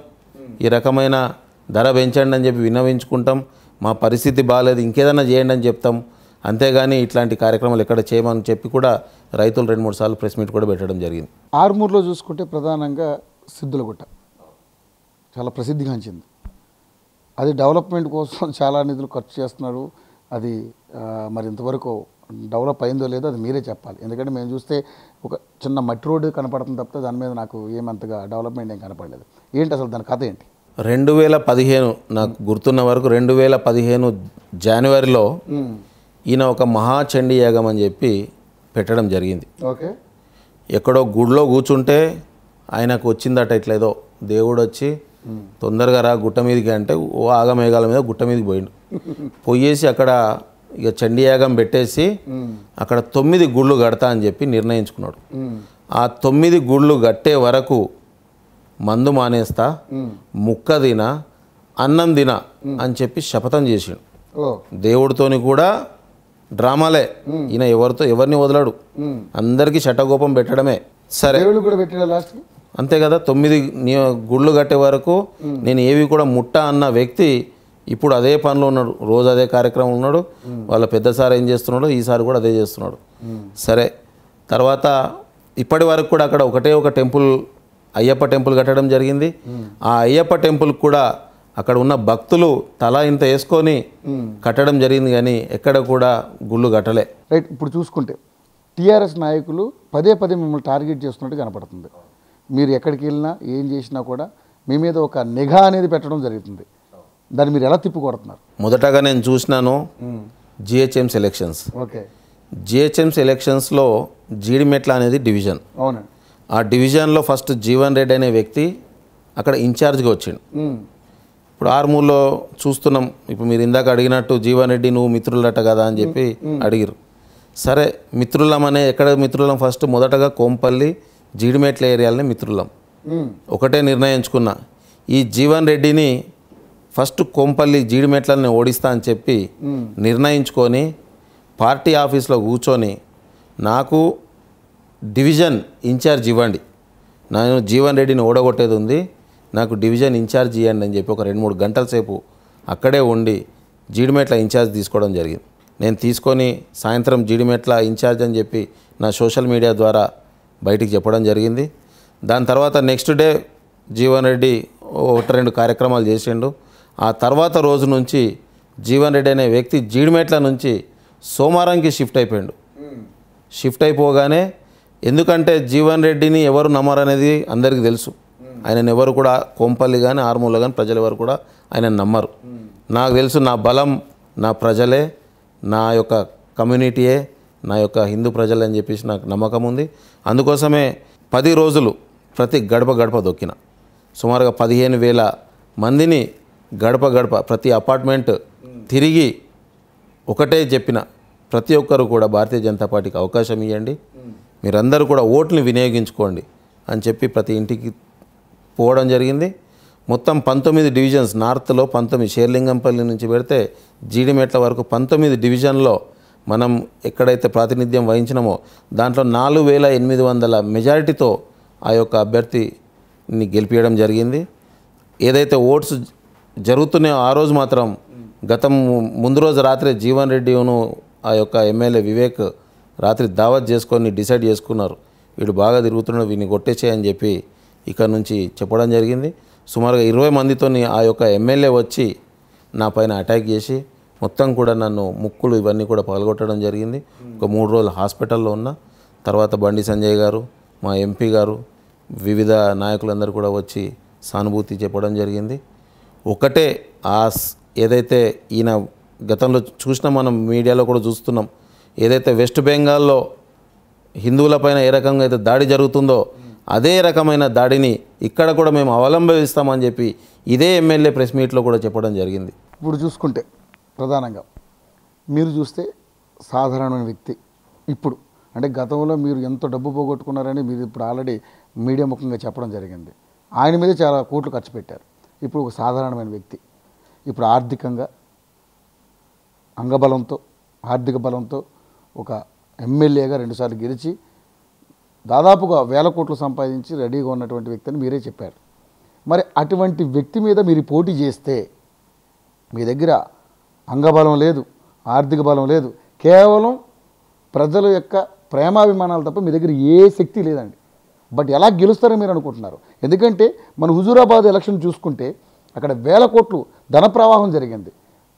[SPEAKER 2] ఈ రకమైన ధర పెంచండి అని చెప్పి విన్నవించుకుంటాం మా పరిస్థితి బాగాలేదు ఇంకేదైనా చేయండి అని చెప్తాం అంతేగాని ఇట్లాంటి కార్యక్రమాలు ఎక్కడ చేయమని చెప్పి కూడా రైతులు రెండు మూడు సార్లు ప్రెస్ మీట్ కూడా పెట్టడం జరిగింది
[SPEAKER 1] ఆర్మూర్లో చూసుకుంటే ప్రధానంగా సిద్ధులగుట్ట చాలా ప్రసిద్ధిగాంచింది అది డెవలప్మెంట్ కోసం చాలా నిధులు ఖర్చు చేస్తున్నారు అది మరి ఇంతవరకు డెవలప్ అయిందో లేదో అది మీరే చెప్పాలి ఎందుకంటే మేము చూస్తే ఒక చిన్న మట్టి రోడ్డు కనపడుతుంది తప్పితే దాని మీద నాకు ఏమంతగా డెవలప్మెంట్ ఏం కనపడలేదు ఏంటి అసలు దాని కథ ఏంటి
[SPEAKER 2] రెండు వేల పదిహేను నాకు గుర్తున్న వరకు రెండు వేల పదిహేను జనవరిలో ఈయన ఒక మహాచండీ యాగం అని చెప్పి పెట్టడం జరిగింది ఓకే ఎక్కడో గుడిలో కూర్చుంటే ఆయనకు వచ్చిందట ఇట్లేదో దేవుడు వచ్చి తొందరగా రా గుట్ట మీదకి అంటే ఓ ఆగమేఘాల మీద గుట్ట మీదకి పోయిండు పోయేసి అక్కడ ఇక చండీయాగం పెట్టేసి అక్కడ తొమ్మిది గుళ్ళు కడతా అని చెప్పి నిర్ణయించుకున్నాడు ఆ తొమ్మిది గుళ్ళు కట్టే వరకు మందు మానేస్తా ముక్క దిన అన్నం దిన అని చెప్పి శపథం చేసిండు దేవుడితోని కూడా డ్రామాలే ఈయన ఎవరితో ఎవరిని వదలడు అందరికీ చట్టగోపం పెట్టడమే సరే అంతే కదా తొమ్మిది గుళ్ళు కట్టే వరకు నేను ఏవి కూడా ముట్ట అన్న వ్యక్తి ఇప్పుడు అదే పనిలో ఉన్నాడు రోజు అదే కార్యక్రమం ఉన్నాడు వాళ్ళ పెద్దసారి ఏం చేస్తున్నాడు ఈసారి కూడా అదే చేస్తున్నాడు సరే తర్వాత ఇప్పటి వరకు కూడా అక్కడ ఒకటే ఒక టెంపుల్ అయ్యప్ప టెంపుల్ కట్టడం జరిగింది ఆ అయ్యప్ప టెంపుల్ కూడా అక్కడ ఉన్న భక్తులు తలా ఇంత వేసుకొని కట్టడం జరిగింది కానీ ఎక్కడ కూడా గుళ్ళు కట్టలే
[SPEAKER 1] రైట్ ఇప్పుడు చూసుకుంటే టీఆర్ఎస్ నాయకులు పదే పదే మిమ్మల్ని టార్గెట్ చేస్తున్నట్టు కనపడుతుంది మీరు ఎక్కడికి వెళ్ళినా ఏం చేసినా కూడా మీ మీద ఒక నిఘా అనేది పెట్టడం జరుగుతుంది దాన్ని మీరు ఎలా తిప్పుకొడుతున్నారు
[SPEAKER 2] మొదటగా నేను చూసినాను జిహెచ్ఎంస్ ఎలక్షన్స్ ఓకే జిహెచ్ఎంస్ ఎలక్షన్స్లో జీడిమెట్ల అనేది డివిజన్ అవునండి ఆ డివిజన్లో ఫస్ట్ జీవన్ రెడ్డి అనే వ్యక్తి అక్కడ ఇన్ఛార్జ్గా వచ్చిండు ఇప్పుడు ఆర్మూర్లో చూస్తున్నాం ఇప్పుడు మీరు ఇందాక అడిగినట్టు జీవన్ రెడ్డి నువ్వు మిత్రులట కదా అని చెప్పి అడిగిరు సరే మిత్రులం అనే ఎక్కడ మిత్రులం ఫస్ట్ మొదటగా కోంపల్లి జీడిమెట్ల ఏరియాలని మిత్రులం ఒకటే నిర్ణయించుకున్నా ఈ జీవన్ రెడ్డిని ఫస్ట్ కోంపల్లి జీడిమెట్లని ఓడిస్తా అని చెప్పి నిర్ణయించుకొని పార్టీ ఆఫీస్లో కూర్చొని నాకు డివిజన్ ఇన్ఛార్జ్ ఇవ్వండి నేను జీవన్ రెడ్డిని ఓడగొట్టేది ఉంది నాకు డివిజన్ ఇన్ఛార్జ్ ఇవ్వండి అని చెప్పి ఒక రెండు మూడు గంటల సేపు అక్కడే ఉండి జీడిమెట్ల ఇన్ఛార్జ్ తీసుకోవడం జరిగింది నేను తీసుకొని సాయంత్రం జీడిమెట్ల ఇన్ఛార్జ్ అని చెప్పి నా సోషల్ మీడియా ద్వారా బయటికి చెప్పడం జరిగింది దాని తర్వాత నెక్స్ట్ డే జీవన్ రెడ్డి ఒకటి రెండు కార్యక్రమాలు చేసిండు ఆ తర్వాత రోజు నుంచి జీవన్ రెడ్డి అనే వ్యక్తి జీడిమెట్ల నుంచి సోమవారంకి షిఫ్ట్ అయిపోయాడు షిఫ్ట్ అయిపోగానే ఎందుకంటే జీవన్ రెడ్డిని ఎవరు నమ్మరు అనేది అందరికీ తెలుసు ఆయన ఎవరు కూడా కొంపల్లి కానీ ఆర్మూల కానీ ప్రజలు ఎవరు కూడా ఆయన నమ్మరు నాకు తెలుసు నా బలం నా ప్రజలే నా యొక్క కమ్యూనిటీయే నా యొక్క హిందూ ప్రజలని అని చెప్పేసి నాకు నమ్మకం ఉంది అందుకోసమే పది రోజులు ప్రతి గడప గడప దొక్కిన సుమారుగా పదిహేను వేల మందిని గడప గడప ప్రతి అపార్ట్మెంట్ తిరిగి ఒకటే చెప్పిన ప్రతి ఒక్కరు కూడా భారతీయ జనతా పార్టీకి అవకాశం ఇవ్వండి మీరందరూ కూడా ఓట్ని వినియోగించుకోండి అని చెప్పి ప్రతి ఇంటికి పోవడం జరిగింది మొత్తం పంతొమ్మిది డివిజన్స్ నార్త్లో పంతొమ్మిది షేర్లింగంపల్లి నుంచి పెడితే జీడిమెట్ల వరకు పంతొమ్మిది డివిజన్లో మనం ఎక్కడైతే ప్రాతినిధ్యం వహించినామో దాంట్లో నాలుగు వేల ఎనిమిది వందల మెజారిటీతో ఆ యొక్క అభ్యర్థిని గెలిపించడం జరిగింది ఏదైతే ఓట్స్ జరుగుతున్నాయో ఆ రోజు మాత్రం గతం ముందు రోజు రాత్రి జీవన్ రెడ్డిను ఆ యొక్క ఎమ్మెల్యే వివేక్ రాత్రి దావత్ చేసుకొని డిసైడ్ చేసుకున్నారు వీడు బాగా తిరుగుతున్నాడు వీడిని కొట్టేసేయని చెప్పి ఇక్కడ నుంచి చెప్పడం జరిగింది సుమారుగా ఇరవై మందితో ఆ యొక్క ఎమ్మెల్యే వచ్చి నా పైన అటాక్ చేసి మొత్తం కూడా నన్ను ముక్కులు ఇవన్నీ కూడా పగలగొట్టడం జరిగింది ఒక మూడు రోజులు హాస్పిటల్లో ఉన్న తర్వాత బండి సంజయ్ గారు మా ఎంపీ గారు వివిధ నాయకులందరూ కూడా వచ్చి సానుభూతి చెప్పడం జరిగింది ఒకటే ఆ ఏదైతే ఈయన గతంలో చూసినా మనం మీడియాలో కూడా చూస్తున్నాం ఏదైతే వెస్ట్ బెంగాల్లో హిందువులపైన ఏ రకంగా అయితే దాడి జరుగుతుందో అదే రకమైన దాడిని ఇక్కడ కూడా మేము అవలంబిస్తామని చెప్పి ఇదే ఎమ్మెల్యే ప్రెస్ మీట్లో కూడా చెప్పడం జరిగింది
[SPEAKER 1] ఇప్పుడు చూసుకుంటే ప్రధానంగా మీరు చూస్తే సాధారణమైన వ్యక్తి ఇప్పుడు అంటే గతంలో మీరు ఎంత డబ్బు పోగొట్టుకున్నారని మీరు ఇప్పుడు ఆల్రెడీ మీడియా ముఖంగా చెప్పడం జరిగింది ఆయన మీద చాలా కోట్లు ఖర్చు పెట్టారు ఇప్పుడు ఒక సాధారణమైన వ్యక్తి ఇప్పుడు ఆర్థికంగా అంగబలంతో ఆర్థిక బలంతో ఒక ఎమ్మెల్యేగా రెండుసార్లు గెలిచి దాదాపుగా వేల కోట్లు సంపాదించి రెడీగా ఉన్నటువంటి వ్యక్తిని మీరే చెప్పారు మరి అటువంటి వ్యక్తి మీద మీరు పోటీ చేస్తే మీ దగ్గర అంగబలం లేదు ఆర్థిక బలం లేదు కేవలం ప్రజల యొక్క ప్రేమాభిమానాలు తప్ప మీ దగ్గర ఏ శక్తి లేదండి బట్ ఎలా గెలుస్తారో మీరు అనుకుంటున్నారు ఎందుకంటే మన హుజూరాబాద్ ఎలక్షన్ చూసుకుంటే అక్కడ వేల కోట్లు ధన ప్రవాహం జరిగింది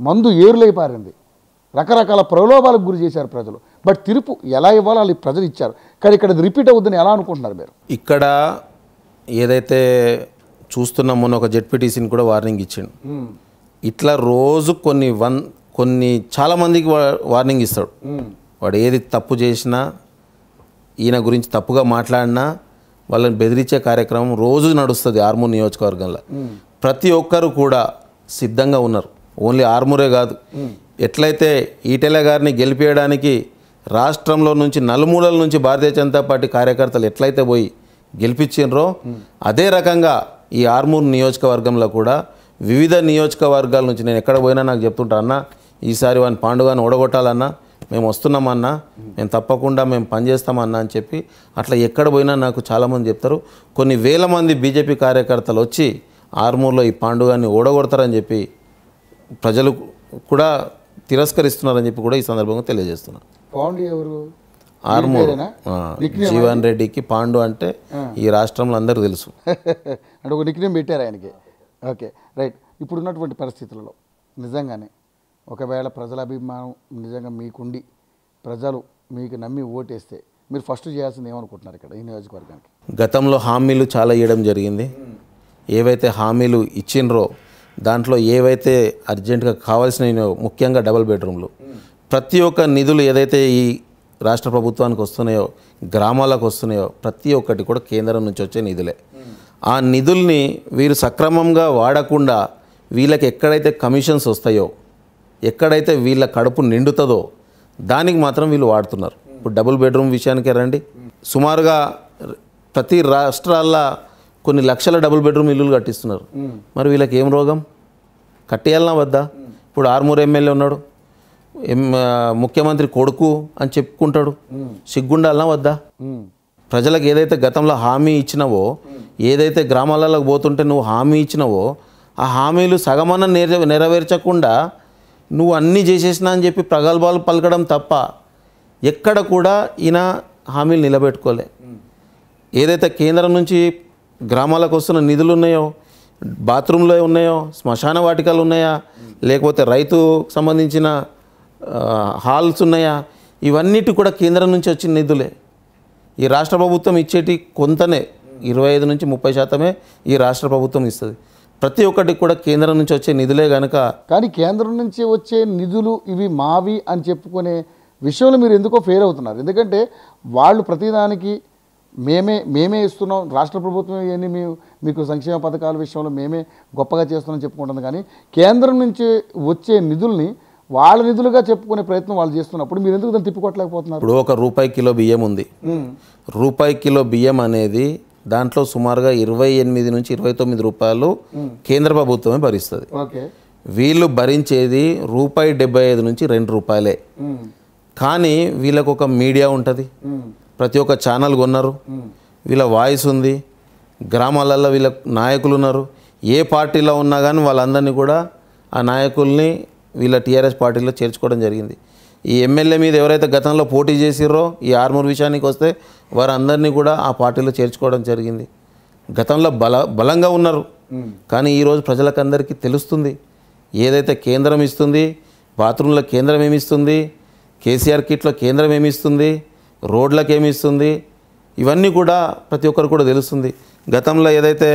[SPEAKER 1] మందు ఏరులై పారింది రకరకాల ప్రలోభాలకు గురి చేశారు ప్రజలు బట్ తీర్పు ఎలా ఇవ్వాలో వాళ్ళు ప్రజలు ఇచ్చారు కానీ ఇక్కడ రిపీట్ అవుద్దని ఎలా అనుకుంటున్నారు మీరు
[SPEAKER 2] ఇక్కడ ఏదైతే చూస్తున్నాం మొన్న ఒక జెడ్పీటీసీని కూడా వార్నింగ్ ఇచ్చిండు ఇట్లా రోజు కొన్ని వన్ కొన్ని చాలామందికి వార్నింగ్ ఇస్తాడు వాడు ఏది తప్పు చేసినా ఈయన గురించి తప్పుగా మాట్లాడినా వాళ్ళని బెదిరించే కార్యక్రమం రోజు నడుస్తుంది ఆర్మూర్ నియోజకవర్గంలో ప్రతి ఒక్కరు కూడా సిద్ధంగా ఉన్నారు ఓన్లీ ఆర్మూరే కాదు ఎట్లయితే ఈటెల గారిని గెలిపేయడానికి రాష్ట్రంలో నుంచి నలుమూలల నుంచి భారతీయ జనతా పార్టీ కార్యకర్తలు ఎట్లయితే పోయి గెలిపించినరో అదే రకంగా ఈ ఆర్మూర్ నియోజకవర్గంలో కూడా వివిధ నియోజకవర్గాల నుంచి నేను ఎక్కడ పోయినా నాకు చెప్తుంటా అన్న ఈసారి వాని పాండుగాని ఓడగొట్టాలన్నా మేము వస్తున్నామన్నా మేము తప్పకుండా మేము పనిచేస్తామన్నా అని చెప్పి అట్లా ఎక్కడ పోయినా నాకు చాలామంది చెప్తారు కొన్ని వేల మంది బీజేపీ కార్యకర్తలు వచ్చి ఆర్మూర్లో ఈ పాండుగాన్ని ఓడగొడతారని చెప్పి ప్రజలు కూడా తిరస్కరిస్తున్నారని చెప్పి కూడా ఈ సందర్భంగా తెలియజేస్తున్నారు
[SPEAKER 1] ఎవరు ఆర్మూర్ జీవన్
[SPEAKER 2] రెడ్డికి పాండు అంటే ఈ రాష్ట్రంలో అందరూ తెలుసు
[SPEAKER 1] అంటే ఒక నిక్నేమ్ పెట్టారు ఆయనకి ఓకే రైట్ ఇప్పుడున్నటువంటి పరిస్థితులలో నిజంగానే ఒకవేళ ప్రజల అభిమానం నిజంగా మీకుండి ప్రజలు మీకు నమ్మి ఓటేస్తే మీరు ఫస్ట్ చేయాల్సింది ఏమనుకుంటున్నారు ఇక్కడ ఈ నియోజకవర్గానికి
[SPEAKER 2] గతంలో హామీలు చాలా ఇవ్వడం జరిగింది ఏవైతే హామీలు ఇచ్చినరో దాంట్లో ఏవైతే అర్జెంటుగా కావాల్సిన ముఖ్యంగా డబల్ బెడ్రూమ్లు ప్రతి ఒక్క నిధులు ఏదైతే ఈ రాష్ట్ర ప్రభుత్వానికి వస్తున్నాయో గ్రామాలకు వస్తున్నాయో ప్రతి ఒక్కటి కూడా కేంద్రం నుంచి వచ్చే నిధులే ఆ నిధుల్ని వీరు సక్రమంగా వాడకుండా వీళ్ళకి ఎక్కడైతే కమిషన్స్ వస్తాయో ఎక్కడైతే వీళ్ళ కడుపు నిండుతుందో దానికి మాత్రం వీళ్ళు వాడుతున్నారు ఇప్పుడు డబుల్ బెడ్రూమ్ విషయానికే రండి సుమారుగా ప్రతి రాష్ట్రాల్లో కొన్ని లక్షల డబుల్ బెడ్రూమ్ ఇల్లులు కట్టిస్తున్నారు మరి వీళ్ళకి ఏం రోగం కట్టేయాలనా వద్దా ఇప్పుడు ఆర్మూర్ ఎమ్మెల్యే ఉన్నాడు ముఖ్యమంత్రి కొడుకు అని చెప్పుకుంటాడు సిగ్గుండాలనా వద్దా ప్రజలకు ఏదైతే గతంలో హామీ ఇచ్చినవో ఏదైతే గ్రామాలలో పోతుంటే నువ్వు హామీ ఇచ్చినవో ఆ హామీలు సగమన్న నెర నెరవేర్చకుండా నువ్వు అన్నీ చేసేసినా అని చెప్పి ప్రగల్భాలు పలకడం తప్ప ఎక్కడ కూడా ఈయన హామీలు నిలబెట్టుకోలే ఏదైతే కేంద్రం నుంచి గ్రామాలకు వస్తున్న నిధులు ఉన్నాయో బాత్రూంలో ఉన్నాయో శ్మశాన వాటికలు ఉన్నాయా లేకపోతే రైతు సంబంధించిన హాల్స్ ఉన్నాయా ఇవన్నిటి కూడా కేంద్రం నుంచి వచ్చిన నిధులే ఈ రాష్ట్ర ప్రభుత్వం ఇచ్చేటి కొంతనే ఇరవై ఐదు నుంచి ముప్పై శాతమే ఈ రాష్ట్ర ప్రభుత్వం ఇస్తుంది ప్రతి ఒక్కటికి కూడా కేంద్రం నుంచి వచ్చే నిధులే కనుక
[SPEAKER 1] కానీ కేంద్రం నుంచి వచ్చే నిధులు ఇవి మావి అని చెప్పుకునే విషయంలో మీరు ఎందుకో ఫెయిల్ అవుతున్నారు ఎందుకంటే వాళ్ళు ప్రతిదానికి మేమే మేమే ఇస్తున్నాం రాష్ట్ర ప్రభుత్వం ఇవన్నీ మీ మీకు సంక్షేమ పథకాల విషయంలో మేమే గొప్పగా చేస్తున్నాం చెప్పుకుంటుంది కానీ కేంద్రం నుంచి వచ్చే నిధుల్ని వాళ్ళ నిధులుగా చెప్పుకునే ప్రయత్నం వాళ్ళు చేస్తున్నప్పుడు మీరు ఎందుకు దాన్ని తిప్పికొట్టలేకపోతున్నారు
[SPEAKER 2] ఇప్పుడు ఒక రూపాయి కిలో బియ్యం ఉంది రూపాయి కిలో బియ్యం అనేది దాంట్లో సుమారుగా ఇరవై ఎనిమిది నుంచి ఇరవై తొమ్మిది రూపాయలు కేంద్ర ప్రభుత్వమే భరిస్తుంది వీళ్ళు భరించేది రూపాయి డెబ్బై ఐదు నుంచి రెండు రూపాయలే కానీ వీళ్ళకు ఒక మీడియా ఉంటుంది ప్రతి ఒక్క ఛానల్ కొన్నారు వీళ్ళ వాయిస్ ఉంది గ్రామాలలో వీళ్ళ నాయకులు ఉన్నారు ఏ పార్టీలో ఉన్నా కానీ వాళ్ళందరినీ కూడా ఆ నాయకుల్ని వీళ్ళ టీఆర్ఎస్ పార్టీలో చేర్చుకోవడం జరిగింది ఈ ఎమ్మెల్యే మీద ఎవరైతే గతంలో పోటీ చేసిర్రో ఈ ఆర్మూర్ విషయానికి వస్తే వారందరినీ కూడా ఆ పార్టీలో చేర్చుకోవడం జరిగింది గతంలో బల బలంగా ఉన్నారు కానీ ఈరోజు ప్రజలకందరికీ తెలుస్తుంది ఏదైతే కేంద్రం ఇస్తుంది బాత్రూంలో కేంద్రం ఏమిస్తుంది కేసీఆర్ కిట్లో కేంద్రం ఏమిస్తుంది ఏమి ఇస్తుంది ఇవన్నీ కూడా ప్రతి ఒక్కరు కూడా తెలుస్తుంది గతంలో ఏదైతే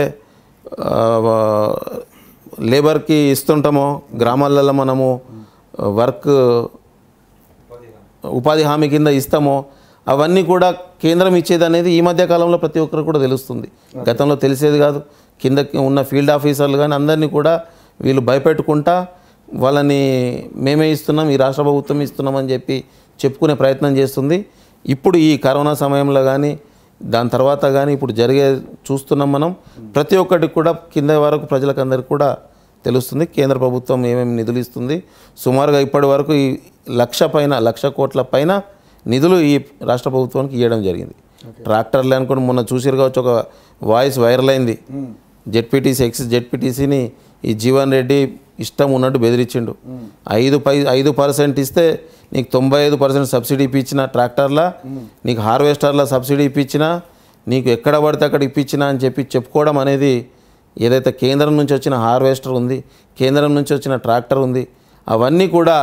[SPEAKER 2] లేబర్కి ఇస్తుంటామో గ్రామాలలో మనము వర్క్ ఉపాధి హామీ కింద ఇస్తామో అవన్నీ కూడా కేంద్రం ఇచ్చేది అనేది ఈ మధ్య కాలంలో ప్రతి ఒక్కరు కూడా తెలుస్తుంది గతంలో తెలిసేది కాదు కింద ఉన్న ఫీల్డ్ ఆఫీసర్లు కానీ అందరినీ కూడా వీళ్ళు భయపెట్టుకుంటా వాళ్ళని మేమే ఇస్తున్నాం ఈ రాష్ట్ర ప్రభుత్వం ఇస్తున్నామని చెప్పి చెప్పుకునే ప్రయత్నం చేస్తుంది ఇప్పుడు ఈ కరోనా సమయంలో కానీ దాని తర్వాత కానీ ఇప్పుడు జరిగే చూస్తున్నాం మనం ప్రతి ఒక్కటి కూడా కింద వరకు ప్రజలకందరికీ కూడా తెలుస్తుంది కేంద్ర ప్రభుత్వం ఏమేమి నిధులు ఇస్తుంది సుమారుగా ఇప్పటి వరకు ఈ లక్ష పైన లక్ష కోట్ల పైన నిధులు ఈ రాష్ట్ర ప్రభుత్వానికి ఇవ్వడం జరిగింది ట్రాక్టర్లు అనుకుని మొన్న చూసిరు కావచ్చు ఒక వాయిస్ వైరల్ అయింది జెడ్పీటీసీ ఎక్స్ జెడ్పీటీసీని ఈ జీవన్ రెడ్డి ఇష్టం ఉన్నట్టు బెదిరించిండు ఐదు పై ఐదు పర్సెంట్ ఇస్తే నీకు తొంభై ఐదు పర్సెంట్ సబ్సిడీ ఇప్పించిన ట్రాక్టర్ల నీకు హార్వెస్టర్ల సబ్సిడీ ఇప్పించిన నీకు ఎక్కడ పడితే అక్కడ ఇప్పించినా అని చెప్పి చెప్పుకోవడం అనేది ఏదైతే కేంద్రం నుంచి వచ్చిన హార్వెస్టర్ ఉంది కేంద్రం నుంచి వచ్చిన ట్రాక్టర్ ఉంది అవన్నీ కూడా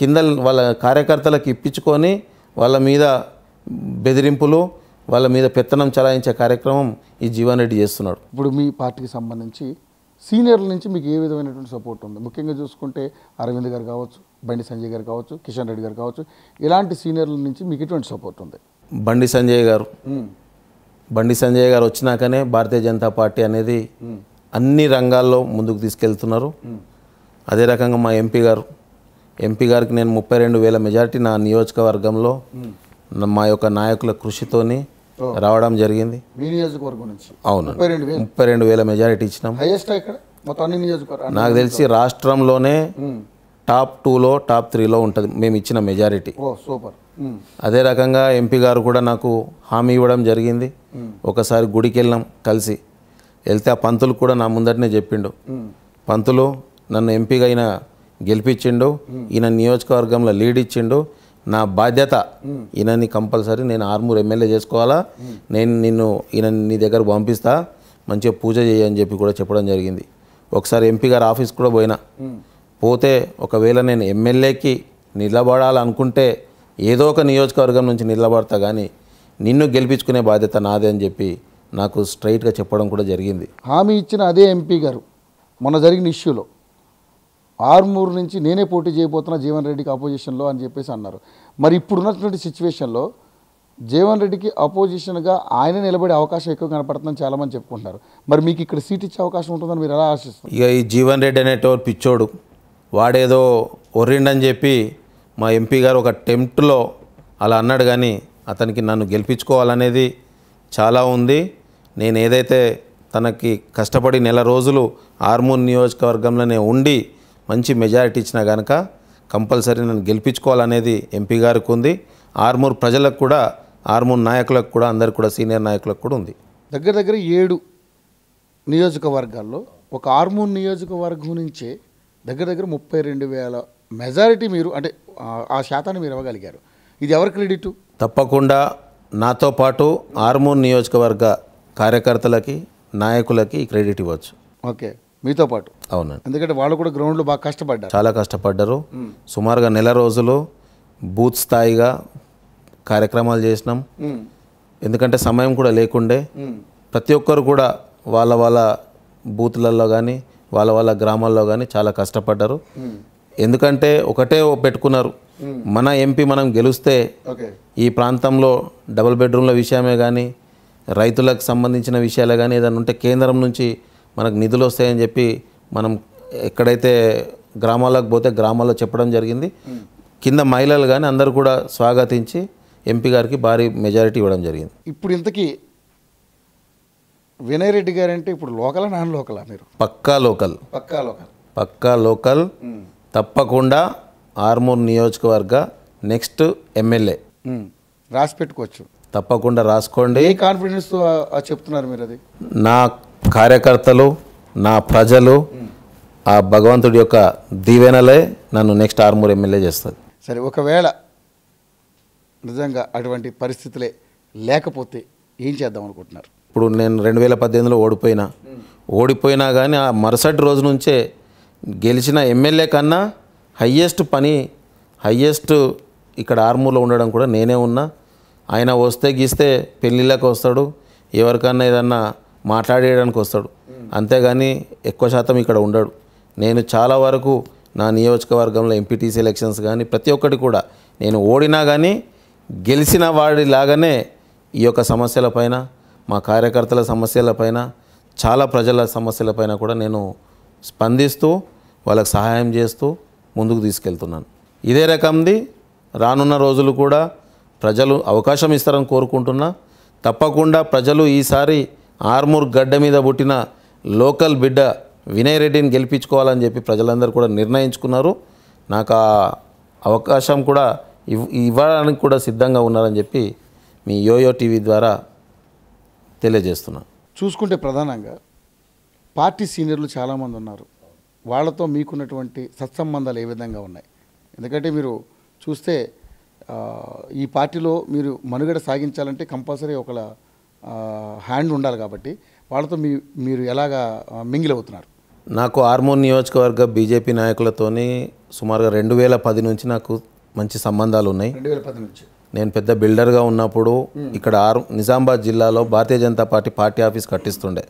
[SPEAKER 2] కింద వాళ్ళ కార్యకర్తలకు ఇప్పించుకొని వాళ్ళ మీద బెదిరింపులు వాళ్ళ మీద పెత్తనం చలాయించే కార్యక్రమం ఈ జీవన్ రెడ్డి చేస్తున్నాడు
[SPEAKER 1] ఇప్పుడు మీ పార్టీకి సంబంధించి సీనియర్ల నుంచి మీకు ఏ విధమైనటువంటి సపోర్ట్ ఉంది ముఖ్యంగా చూసుకుంటే అరవింద్ గారు కావచ్చు బండి సంజయ్ గారు కావచ్చు కిషన్ రెడ్డి గారు కావచ్చు ఇలాంటి సీనియర్ల నుంచి మీకు ఎటువంటి సపోర్ట్ ఉంది
[SPEAKER 2] బండి సంజయ్ గారు బండి సంజయ్ గారు వచ్చినాకనే భారతీయ జనతా పార్టీ అనేది అన్ని రంగాల్లో ముందుకు తీసుకెళ్తున్నారు అదే రకంగా మా ఎంపీ గారు ఎంపీ గారికి నేను ముప్పై రెండు వేల మెజారిటీ నా నియోజకవర్గంలో మా యొక్క నాయకుల కృషితోని రావడం జరిగింది
[SPEAKER 1] మీ నియోజకవర్గం నుంచి అవును
[SPEAKER 2] ముప్పై రెండు వేల మెజారిటీ ఇచ్చినాం హైయెస్ట్
[SPEAKER 1] ఇక్కడ మొత్తం అన్ని నియోజకవర్గం నాకు తెలిసి
[SPEAKER 2] రాష్ట్రంలోనే టాప్ టూలో టాప్ త్రీలో ఉంటుంది మేము ఇచ్చిన మెజారిటీ సూపర్ అదే రకంగా ఎంపీ గారు కూడా నాకు హామీ ఇవ్వడం జరిగింది ఒకసారి గుడికి వెళ్ళాం కలిసి వెళ్తే ఆ పంతులు కూడా నా ముందటనే చెప్పిండు పంతులు నన్ను ఎంపీగా అయినా గెలిపించిండు ఈయన నియోజకవర్గంలో లీడ్ ఇచ్చిండు నా బాధ్యత ఈయనని కంపల్సరీ నేను ఆర్మూర్ ఎమ్మెల్యే చేసుకోవాలా నేను నిన్ను ఈయన నీ దగ్గర పంపిస్తా మంచిగా పూజ చేయని చెప్పి కూడా చెప్పడం జరిగింది ఒకసారి ఎంపీ గారు ఆఫీస్ కూడా పోయినా పోతే ఒకవేళ నేను ఎమ్మెల్యేకి నిలబడాలనుకుంటే ఏదో ఒక నియోజకవర్గం నుంచి నిలబడతా కానీ నిన్ను గెలిపించుకునే బాధ్యత నాదే అని చెప్పి నాకు స్ట్రైట్గా చెప్పడం కూడా జరిగింది
[SPEAKER 1] హామీ ఇచ్చిన అదే ఎంపీ గారు మొన్న జరిగిన ఇష్యూలో ఆర్మూర్ నుంచి నేనే పోటీ చేయబోతున్నా జీవన్ రెడ్డికి అపోజిషన్లో అని చెప్పేసి అన్నారు మరి ఇప్పుడున్నటువంటి సిచ్యువేషన్లో జీవన్ రెడ్డికి అపోజిషన్గా ఆయన నిలబడే అవకాశం ఎక్కువ కనపడుతుందని చాలామంది చెప్పుకుంటున్నారు మరి మీకు ఇక్కడ సీట్ ఇచ్చే అవకాశం ఉంటుందని మీరు ఎలా ఆశిస్తారు
[SPEAKER 2] ఇక ఈ జీవన్ రెడ్డి అనేటోడు పిచ్చోడు వాడేదో ఒర్రిండని చెప్పి మా ఎంపీ గారు ఒక టెంప్ట్లో అలా అన్నాడు కానీ అతనికి నన్ను గెలిపించుకోవాలనేది చాలా ఉంది నేను ఏదైతే తనకి కష్టపడి నెల రోజులు ఆర్మూర్ నియోజకవర్గంలోనే ఉండి మంచి మెజారిటీ ఇచ్చినా కనుక కంపల్సరీ నన్ను గెలిపించుకోవాలనేది ఎంపీ గారికి ఉంది ఆర్మూర్ ప్రజలకు కూడా ఆర్మూర్ నాయకులకు కూడా అందరికి కూడా సీనియర్ నాయకులకు కూడా ఉంది
[SPEAKER 1] దగ్గర దగ్గర ఏడు నియోజకవర్గాల్లో ఒక ఆర్మూర్ నియోజకవర్గం నుంచే దగ్గర దగ్గర ముప్పై రెండు వేల మెజారిటీ మీరు అంటే ఆ శాతాన్ని మీరు ఇవ్వగలిగారు ఇది ఎవరి క్రెడిట్
[SPEAKER 2] తప్పకుండా నాతో పాటు ఆర్మూర్ నియోజకవర్గ కార్యకర్తలకి నాయకులకి క్రెడిట్ ఇవ్వచ్చు
[SPEAKER 1] ఓకే మీతో పాటు అవునండి ఎందుకంటే వాళ్ళు కూడా గ్రౌండ్లో బాగా కష్టపడ్డారు
[SPEAKER 2] చాలా కష్టపడ్డారు సుమారుగా నెల రోజులు బూత్ స్థాయిగా కార్యక్రమాలు చేసినాం ఎందుకంటే సమయం కూడా లేకుండే ప్రతి ఒక్కరు కూడా వాళ్ళ వాళ్ళ బూత్లలో కానీ వాళ్ళ వాళ్ళ గ్రామాల్లో కానీ చాలా కష్టపడ్డారు ఎందుకంటే ఒకటే పెట్టుకున్నారు మన ఎంపీ మనం గెలిస్తే ఈ ప్రాంతంలో డబుల్ బెడ్రూమ్ల విషయమే కానీ రైతులకు సంబంధించిన విషయాలే కానీ ఏదైనా ఉంటే కేంద్రం నుంచి మనకు నిధులు వస్తాయని చెప్పి మనం ఎక్కడైతే గ్రామాలకు పోతే గ్రామాల్లో చెప్పడం జరిగింది కింద మహిళలు కానీ అందరూ కూడా స్వాగతించి ఎంపీ గారికి భారీ మెజారిటీ ఇవ్వడం జరిగింది
[SPEAKER 1] ఇప్పుడు ఇంతకీ వినయ్ రెడ్డి గారు అంటే ఇప్పుడు లోకల్ నాన్ లోకల్ మీరు
[SPEAKER 2] పక్కా లోకల్ పక్కా లోకల్ పక్కా లోకల్ తప్పకుండా ఆర్మూర్ నియోజకవర్గ నెక్స్ట్ ఎమ్మెల్యే
[SPEAKER 1] రాసి పెట్టుకోవచ్చు
[SPEAKER 2] తప్పకుండా రాసుకోండి
[SPEAKER 1] కాన్ఫిడెన్స్ చెప్తున్నారు మీరు అది
[SPEAKER 2] నా కార్యకర్తలు నా ప్రజలు ఆ భగవంతుడి యొక్క దీవెనలే నన్ను నెక్స్ట్ ఆర్మూర్ ఎమ్మెల్యే చేస్తుంది
[SPEAKER 1] సరే ఒకవేళ నిజంగా అటువంటి పరిస్థితులే లేకపోతే ఏం చేద్దాం అనుకుంటున్నారు
[SPEAKER 2] ఇప్పుడు నేను రెండు వేల పద్దెనిమిదిలో ఓడిపోయినా ఓడిపోయినా కానీ ఆ మరుసటి రోజు నుంచే గెలిచిన ఎమ్మెల్యే కన్నా హయ్యెస్ట్ పని హయ్యెస్ట్ ఇక్కడ ఆర్మూర్లో ఉండడం కూడా నేనే ఉన్నా ఆయన వస్తే గీస్తే పెళ్ళిళ్ళకి వస్తాడు ఎవరికన్నా ఏదన్నా మాట్లాడేయడానికి వస్తాడు అంతేగాని ఎక్కువ శాతం ఇక్కడ ఉండడు నేను చాలా వరకు నా నియోజకవర్గంలో ఎంపీటీసీ ఎలక్షన్స్ కానీ ప్రతి ఒక్కటి కూడా నేను ఓడినా కానీ గెలిచిన వాడి లాగానే ఈ యొక్క సమస్యలపైన మా కార్యకర్తల సమస్యలపైన చాలా ప్రజల సమస్యలపైన కూడా నేను స్పందిస్తూ వాళ్ళకి సహాయం చేస్తూ ముందుకు తీసుకెళ్తున్నాను ఇదే రకంది రానున్న రోజులు కూడా ప్రజలు అవకాశం ఇస్తారని కోరుకుంటున్నా తప్పకుండా ప్రజలు ఈసారి ఆర్మూర్ గడ్డ మీద పుట్టిన లోకల్ బిడ్డ వినయ్ రెడ్డిని గెలిపించుకోవాలని చెప్పి ప్రజలందరూ కూడా నిర్ణయించుకున్నారు నాకు ఆ అవకాశం కూడా ఇవ్వడానికి కూడా సిద్ధంగా ఉన్నారని చెప్పి మీ యోయో టీవీ ద్వారా తెలియజేస్తున్నా
[SPEAKER 1] చూసుకుంటే ప్రధానంగా పార్టీ సీనియర్లు చాలామంది ఉన్నారు వాళ్ళతో మీకున్నటువంటి సత్సంబంధాలు ఏ విధంగా ఉన్నాయి ఎందుకంటే మీరు చూస్తే ఈ పార్టీలో మీరు మనుగడ సాగించాలంటే కంపల్సరీ ఒకళ్ళ హ్యాండ్ ఉండాలి కాబట్టి వాళ్ళతో మీ మీరు ఎలాగా మింగిల్ అవుతున్నారు
[SPEAKER 2] నాకు ఆర్మోన్ నియోజకవర్గ బీజేపీ నాయకులతోని సుమారుగా రెండు వేల పది నుంచి నాకు మంచి సంబంధాలు ఉన్నాయి రెండు వేల పది నుంచి నేను పెద్ద బిల్డర్గా ఉన్నప్పుడు ఇక్కడ ఆర్ నిజామాబాద్ జిల్లాలో Bharatiya Janata party party office కట్టిస్తుండే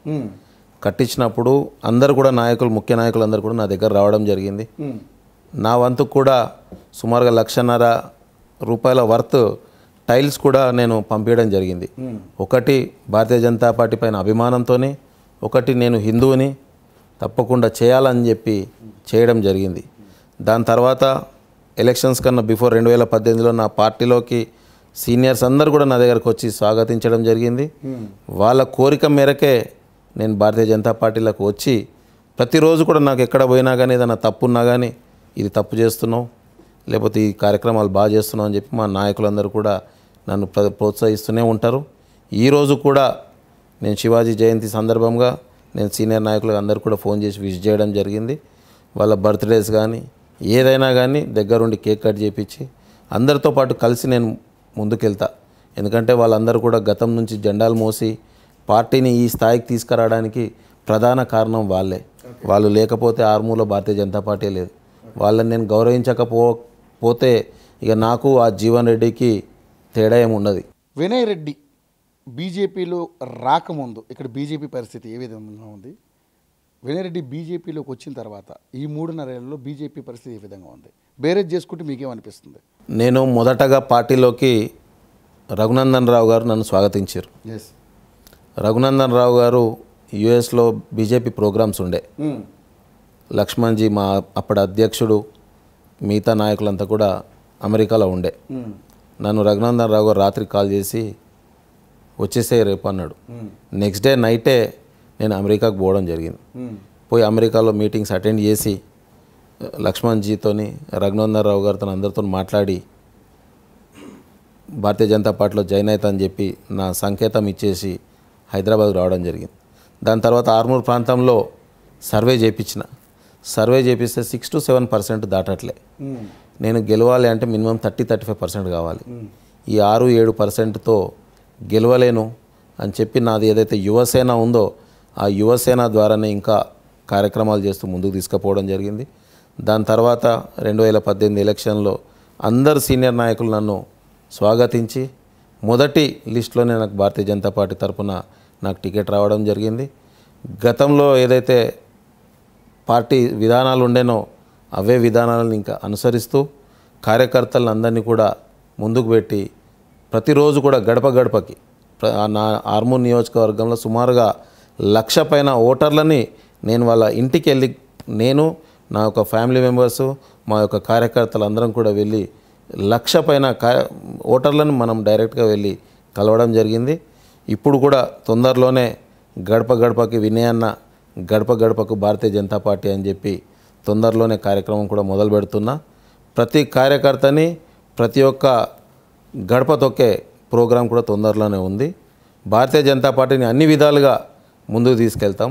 [SPEAKER 2] కట్టించినప్పుడు అందరు కూడా నాయకులు ముఖ్య నాయకులు అందరు కూడా నా దగ్గర రావడం జరిగింది నా వంతు కూడా సుమారుగా లక్షన్నర రూపాయల వర్త్ టైల్స్ కూడా నేను పంపించడం జరిగింది hmm. ఒకటి భారతీయ జనతా పార్టీ పైన అభిమానంతో ఒకటి నేను హిందువుని తప్పకుండా చేయాలని చెప్పి చేయడం జరిగింది దాని తర్వాత ఎలక్షన్స్ కన్నా బిఫోర్ రెండు వేల పద్దెనిమిదిలో నా పార్టీలోకి సీనియర్స్ అందరు కూడా నా దగ్గరకు వచ్చి స్వాగతించడం జరిగింది hmm. వాళ్ళ కోరిక మేరకే నేను భారతీయ జనతా పార్టీలకు వచ్చి ప్రతిరోజు కూడా నాకు ఎక్కడ పోయినా కానీ ఏదైనా తప్పు ఉన్నా కానీ ఇది తప్పు చేస్తున్నావు లేకపోతే ఈ కార్యక్రమాలు బాగా చేస్తున్నావు అని చెప్పి మా నాయకులందరూ కూడా నన్ను ప్రోత్సహిస్తూనే ఉంటారు ఈరోజు కూడా నేను శివాజీ జయంతి సందర్భంగా నేను సీనియర్ నాయకులకు అందరూ కూడా ఫోన్ చేసి విష్ చేయడం జరిగింది వాళ్ళ బర్త్డేస్ కానీ ఏదైనా కానీ దగ్గరుండి కేక్ కట్ చేయించి అందరితో పాటు కలిసి నేను ముందుకెళ్తా ఎందుకంటే వాళ్ళందరూ కూడా గతం నుంచి జెండాలు మోసి పార్టీని ఈ స్థాయికి తీసుకురావడానికి ప్రధాన కారణం వాళ్ళే వాళ్ళు లేకపోతే ఆర్మూలో భారతీయ జనతా పార్టీ లేదు వాళ్ళని నేను గౌరవించకపోతే ఇక నాకు ఆ జీవన్ రెడ్డికి తేడా ఏమి
[SPEAKER 1] వినయ్ రెడ్డి బీజేపీలో రాకముందు ఇక్కడ బీజేపీ పరిస్థితి ఏ విధంగా ఉంది వినయ్ రెడ్డి బీజేపీలోకి వచ్చిన తర్వాత ఈ మూడున్నరేళ్లలో బీజేపీ పరిస్థితి ఏ విధంగా ఉంది బేరేజ్ చేసుకుంటే మీకేమనిపిస్తుంది
[SPEAKER 2] నేను మొదటగా పార్టీలోకి రఘునందన్ రావు గారు నన్ను స్వాగతించారు ఎస్ రఘునందన్ రావు గారు యుఎస్లో బీజేపీ ప్రోగ్రామ్స్ ఉండే hmm. లక్ష్మణ్జీ మా అప్పటి అధ్యక్షుడు మిగతా నాయకులంతా కూడా అమెరికాలో ఉండే hmm. నన్ను రఘునందన్ రావు గారు రాత్రి కాల్ చేసి వచ్చేసే రేపు అన్నాడు నెక్స్ట్ డే నైటే నేను అమెరికాకు పోవడం జరిగింది పోయి అమెరికాలో మీటింగ్స్ అటెండ్ చేసి లక్ష్మణ్ జీతోని రఘునందన్ రావు గారితో అందరితో మాట్లాడి భారతీయ జనతా పార్టీలో జాయిన్ అవుతా అని చెప్పి నా సంకేతం ఇచ్చేసి హైదరాబాద్ రావడం జరిగింది దాని తర్వాత ఆర్మూర్ ప్రాంతంలో సర్వే చేయించిన సర్వే చేపిస్తే సిక్స్ టు సెవెన్ పర్సెంట్ దాటట్లే నేను గెలవాలి అంటే minimum thirty thirty five percent కావాలి ఈ ఆరు ఏడు పర్సెంట్తో గెలవలేను అని చెప్పి నాది ఏదైతే యువసేన ఉందో ఆ యువసేన ద్వారానే ఇంకా కార్యక్రమాలు చేస్తూ ముందుకు తీసుకుపోవడం జరిగింది దాని తర్వాత రెండు వేల పద్దెనిమిది ఎలక్షన్లో అందరు సీనియర్ నాయకులు నన్ను స్వాగతించి మొదటి లిస్టులోనే నాకు భారతీయ జనతా పార్టీ తరఫున నాకు టికెట్ రావడం జరిగింది గతంలో ఏదైతే పార్టీ విధానాలు ఉండేనో అవే విధానాలను ఇంకా అనుసరిస్తూ కార్యకర్తలను అందరినీ కూడా ముందుకు పెట్టి ప్రతిరోజు కూడా గడప గడపకి నా ఆర్మూర్ నియోజకవర్గంలో సుమారుగా లక్ష పైన ఓటర్లని నేను వాళ్ళ ఇంటికి వెళ్ళి నేను నా యొక్క ఫ్యామిలీ మెంబర్స్ మా యొక్క కార్యకర్తలు అందరం కూడా వెళ్ళి లక్ష పైన ఓటర్లను మనం డైరెక్ట్గా వెళ్ళి కలవడం జరిగింది ఇప్పుడు కూడా తొందరలోనే గడప గడపకి వినయన్న గడప గడపకు భారతీయ జనతా పార్టీ అని చెప్పి తొందరలోనే కార్యక్రమం కూడా మొదలు పెడుతున్నా ప్రతి కార్యకర్తని ప్రతి ఒక్క గడప తొక్కే ప్రోగ్రాం కూడా తొందరలోనే ఉంది భారతీయ జనతా పార్టీని అన్ని విధాలుగా ముందుకు తీసుకెళ్తాం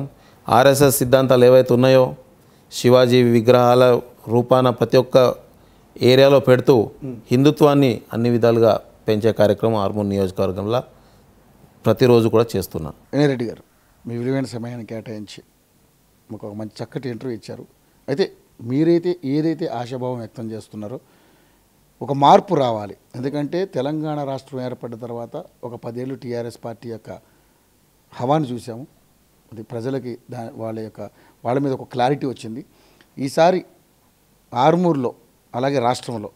[SPEAKER 2] ఆర్ఎస్ఎస్ సిద్ధాంతాలు ఏవైతే ఉన్నాయో శివాజీ విగ్రహాల రూపాన ప్రతి ఒక్క ఏరియాలో పెడుతూ హిందుత్వాన్ని అన్ని విధాలుగా పెంచే కార్యక్రమం ఆర్మూర్ నియోజకవర్గంలో ప్రతిరోజు కూడా చేస్తున్నాను
[SPEAKER 1] రెడ్డి గారు మీ విలువైన సమయాన్ని కేటాయించి మాకు ఒక మంచి చక్కటి ఇంటర్వ్యూ ఇచ్చారు అయితే మీరైతే ఏదైతే ఆశాభావం వ్యక్తం చేస్తున్నారో ఒక మార్పు రావాలి ఎందుకంటే తెలంగాణ రాష్ట్రం ఏర్పడిన తర్వాత ఒక పదేళ్ళు టీఆర్ఎస్ పార్టీ యొక్క హవాను చూసాము అది ప్రజలకి దా వాళ్ళ యొక్క వాళ్ళ మీద ఒక క్లారిటీ వచ్చింది ఈసారి ఆర్మూర్లో అలాగే రాష్ట్రంలో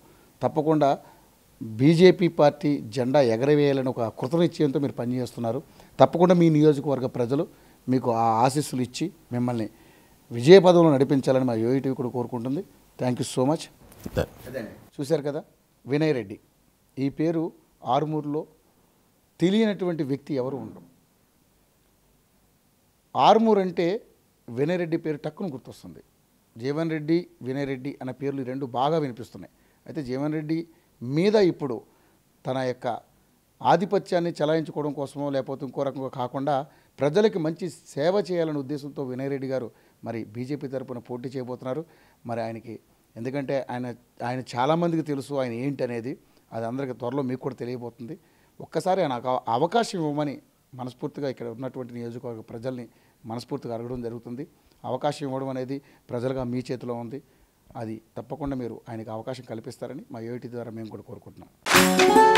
[SPEAKER 1] తప్పకుండా బీజేపీ పార్టీ జెండా ఎగరవేయాలని ఒక కృతనిశ్చయంతో మీరు పనిచేస్తున్నారు తప్పకుండా మీ నియోజకవర్గ ప్రజలు మీకు ఆ ఆశీస్సులు ఇచ్చి మిమ్మల్ని విజయ పదంలో నడిపించాలని మా యూఈటీవీ కూడా కోరుకుంటుంది థ్యాంక్ యూ సో మచ్ చూశారు కదా వినయ్ రెడ్డి ఈ పేరు ఆర్మూర్లో తెలియనటువంటి వ్యక్తి ఎవరు ఉండరు ఆర్మూర్ అంటే వినయ్ రెడ్డి పేరు టక్కును గుర్తొస్తుంది జీవన్ రెడ్డి వినయ్ రెడ్డి అనే పేర్లు రెండు బాగా వినిపిస్తున్నాయి అయితే జీవన్ రెడ్డి మీద ఇప్పుడు తన యొక్క ఆధిపత్యాన్ని చలాయించుకోవడం కోసమో లేకపోతే ఇంకో రకంగా కాకుండా ప్రజలకి మంచి సేవ చేయాలనే ఉద్దేశంతో వినయ్ రెడ్డి గారు మరి బీజేపీ తరపున పోటీ చేయబోతున్నారు మరి ఆయనకి ఎందుకంటే ఆయన ఆయన చాలామందికి తెలుసు ఆయన ఏంటి అనేది అది అందరికీ త్వరలో మీకు కూడా తెలియబోతుంది ఒక్కసారి ఆయన అవకాశం ఇవ్వమని మనస్ఫూర్తిగా ఇక్కడ ఉన్నటువంటి నియోజకవర్గ ప్రజల్ని మనస్ఫూర్తిగా అడగడం జరుగుతుంది అవకాశం ఇవ్వడం అనేది ప్రజలుగా మీ చేతిలో ఉంది అది తప్పకుండా మీరు ఆయనకు అవకాశం కల్పిస్తారని మా ఏటి ద్వారా మేము కూడా కోరుకుంటున్నాం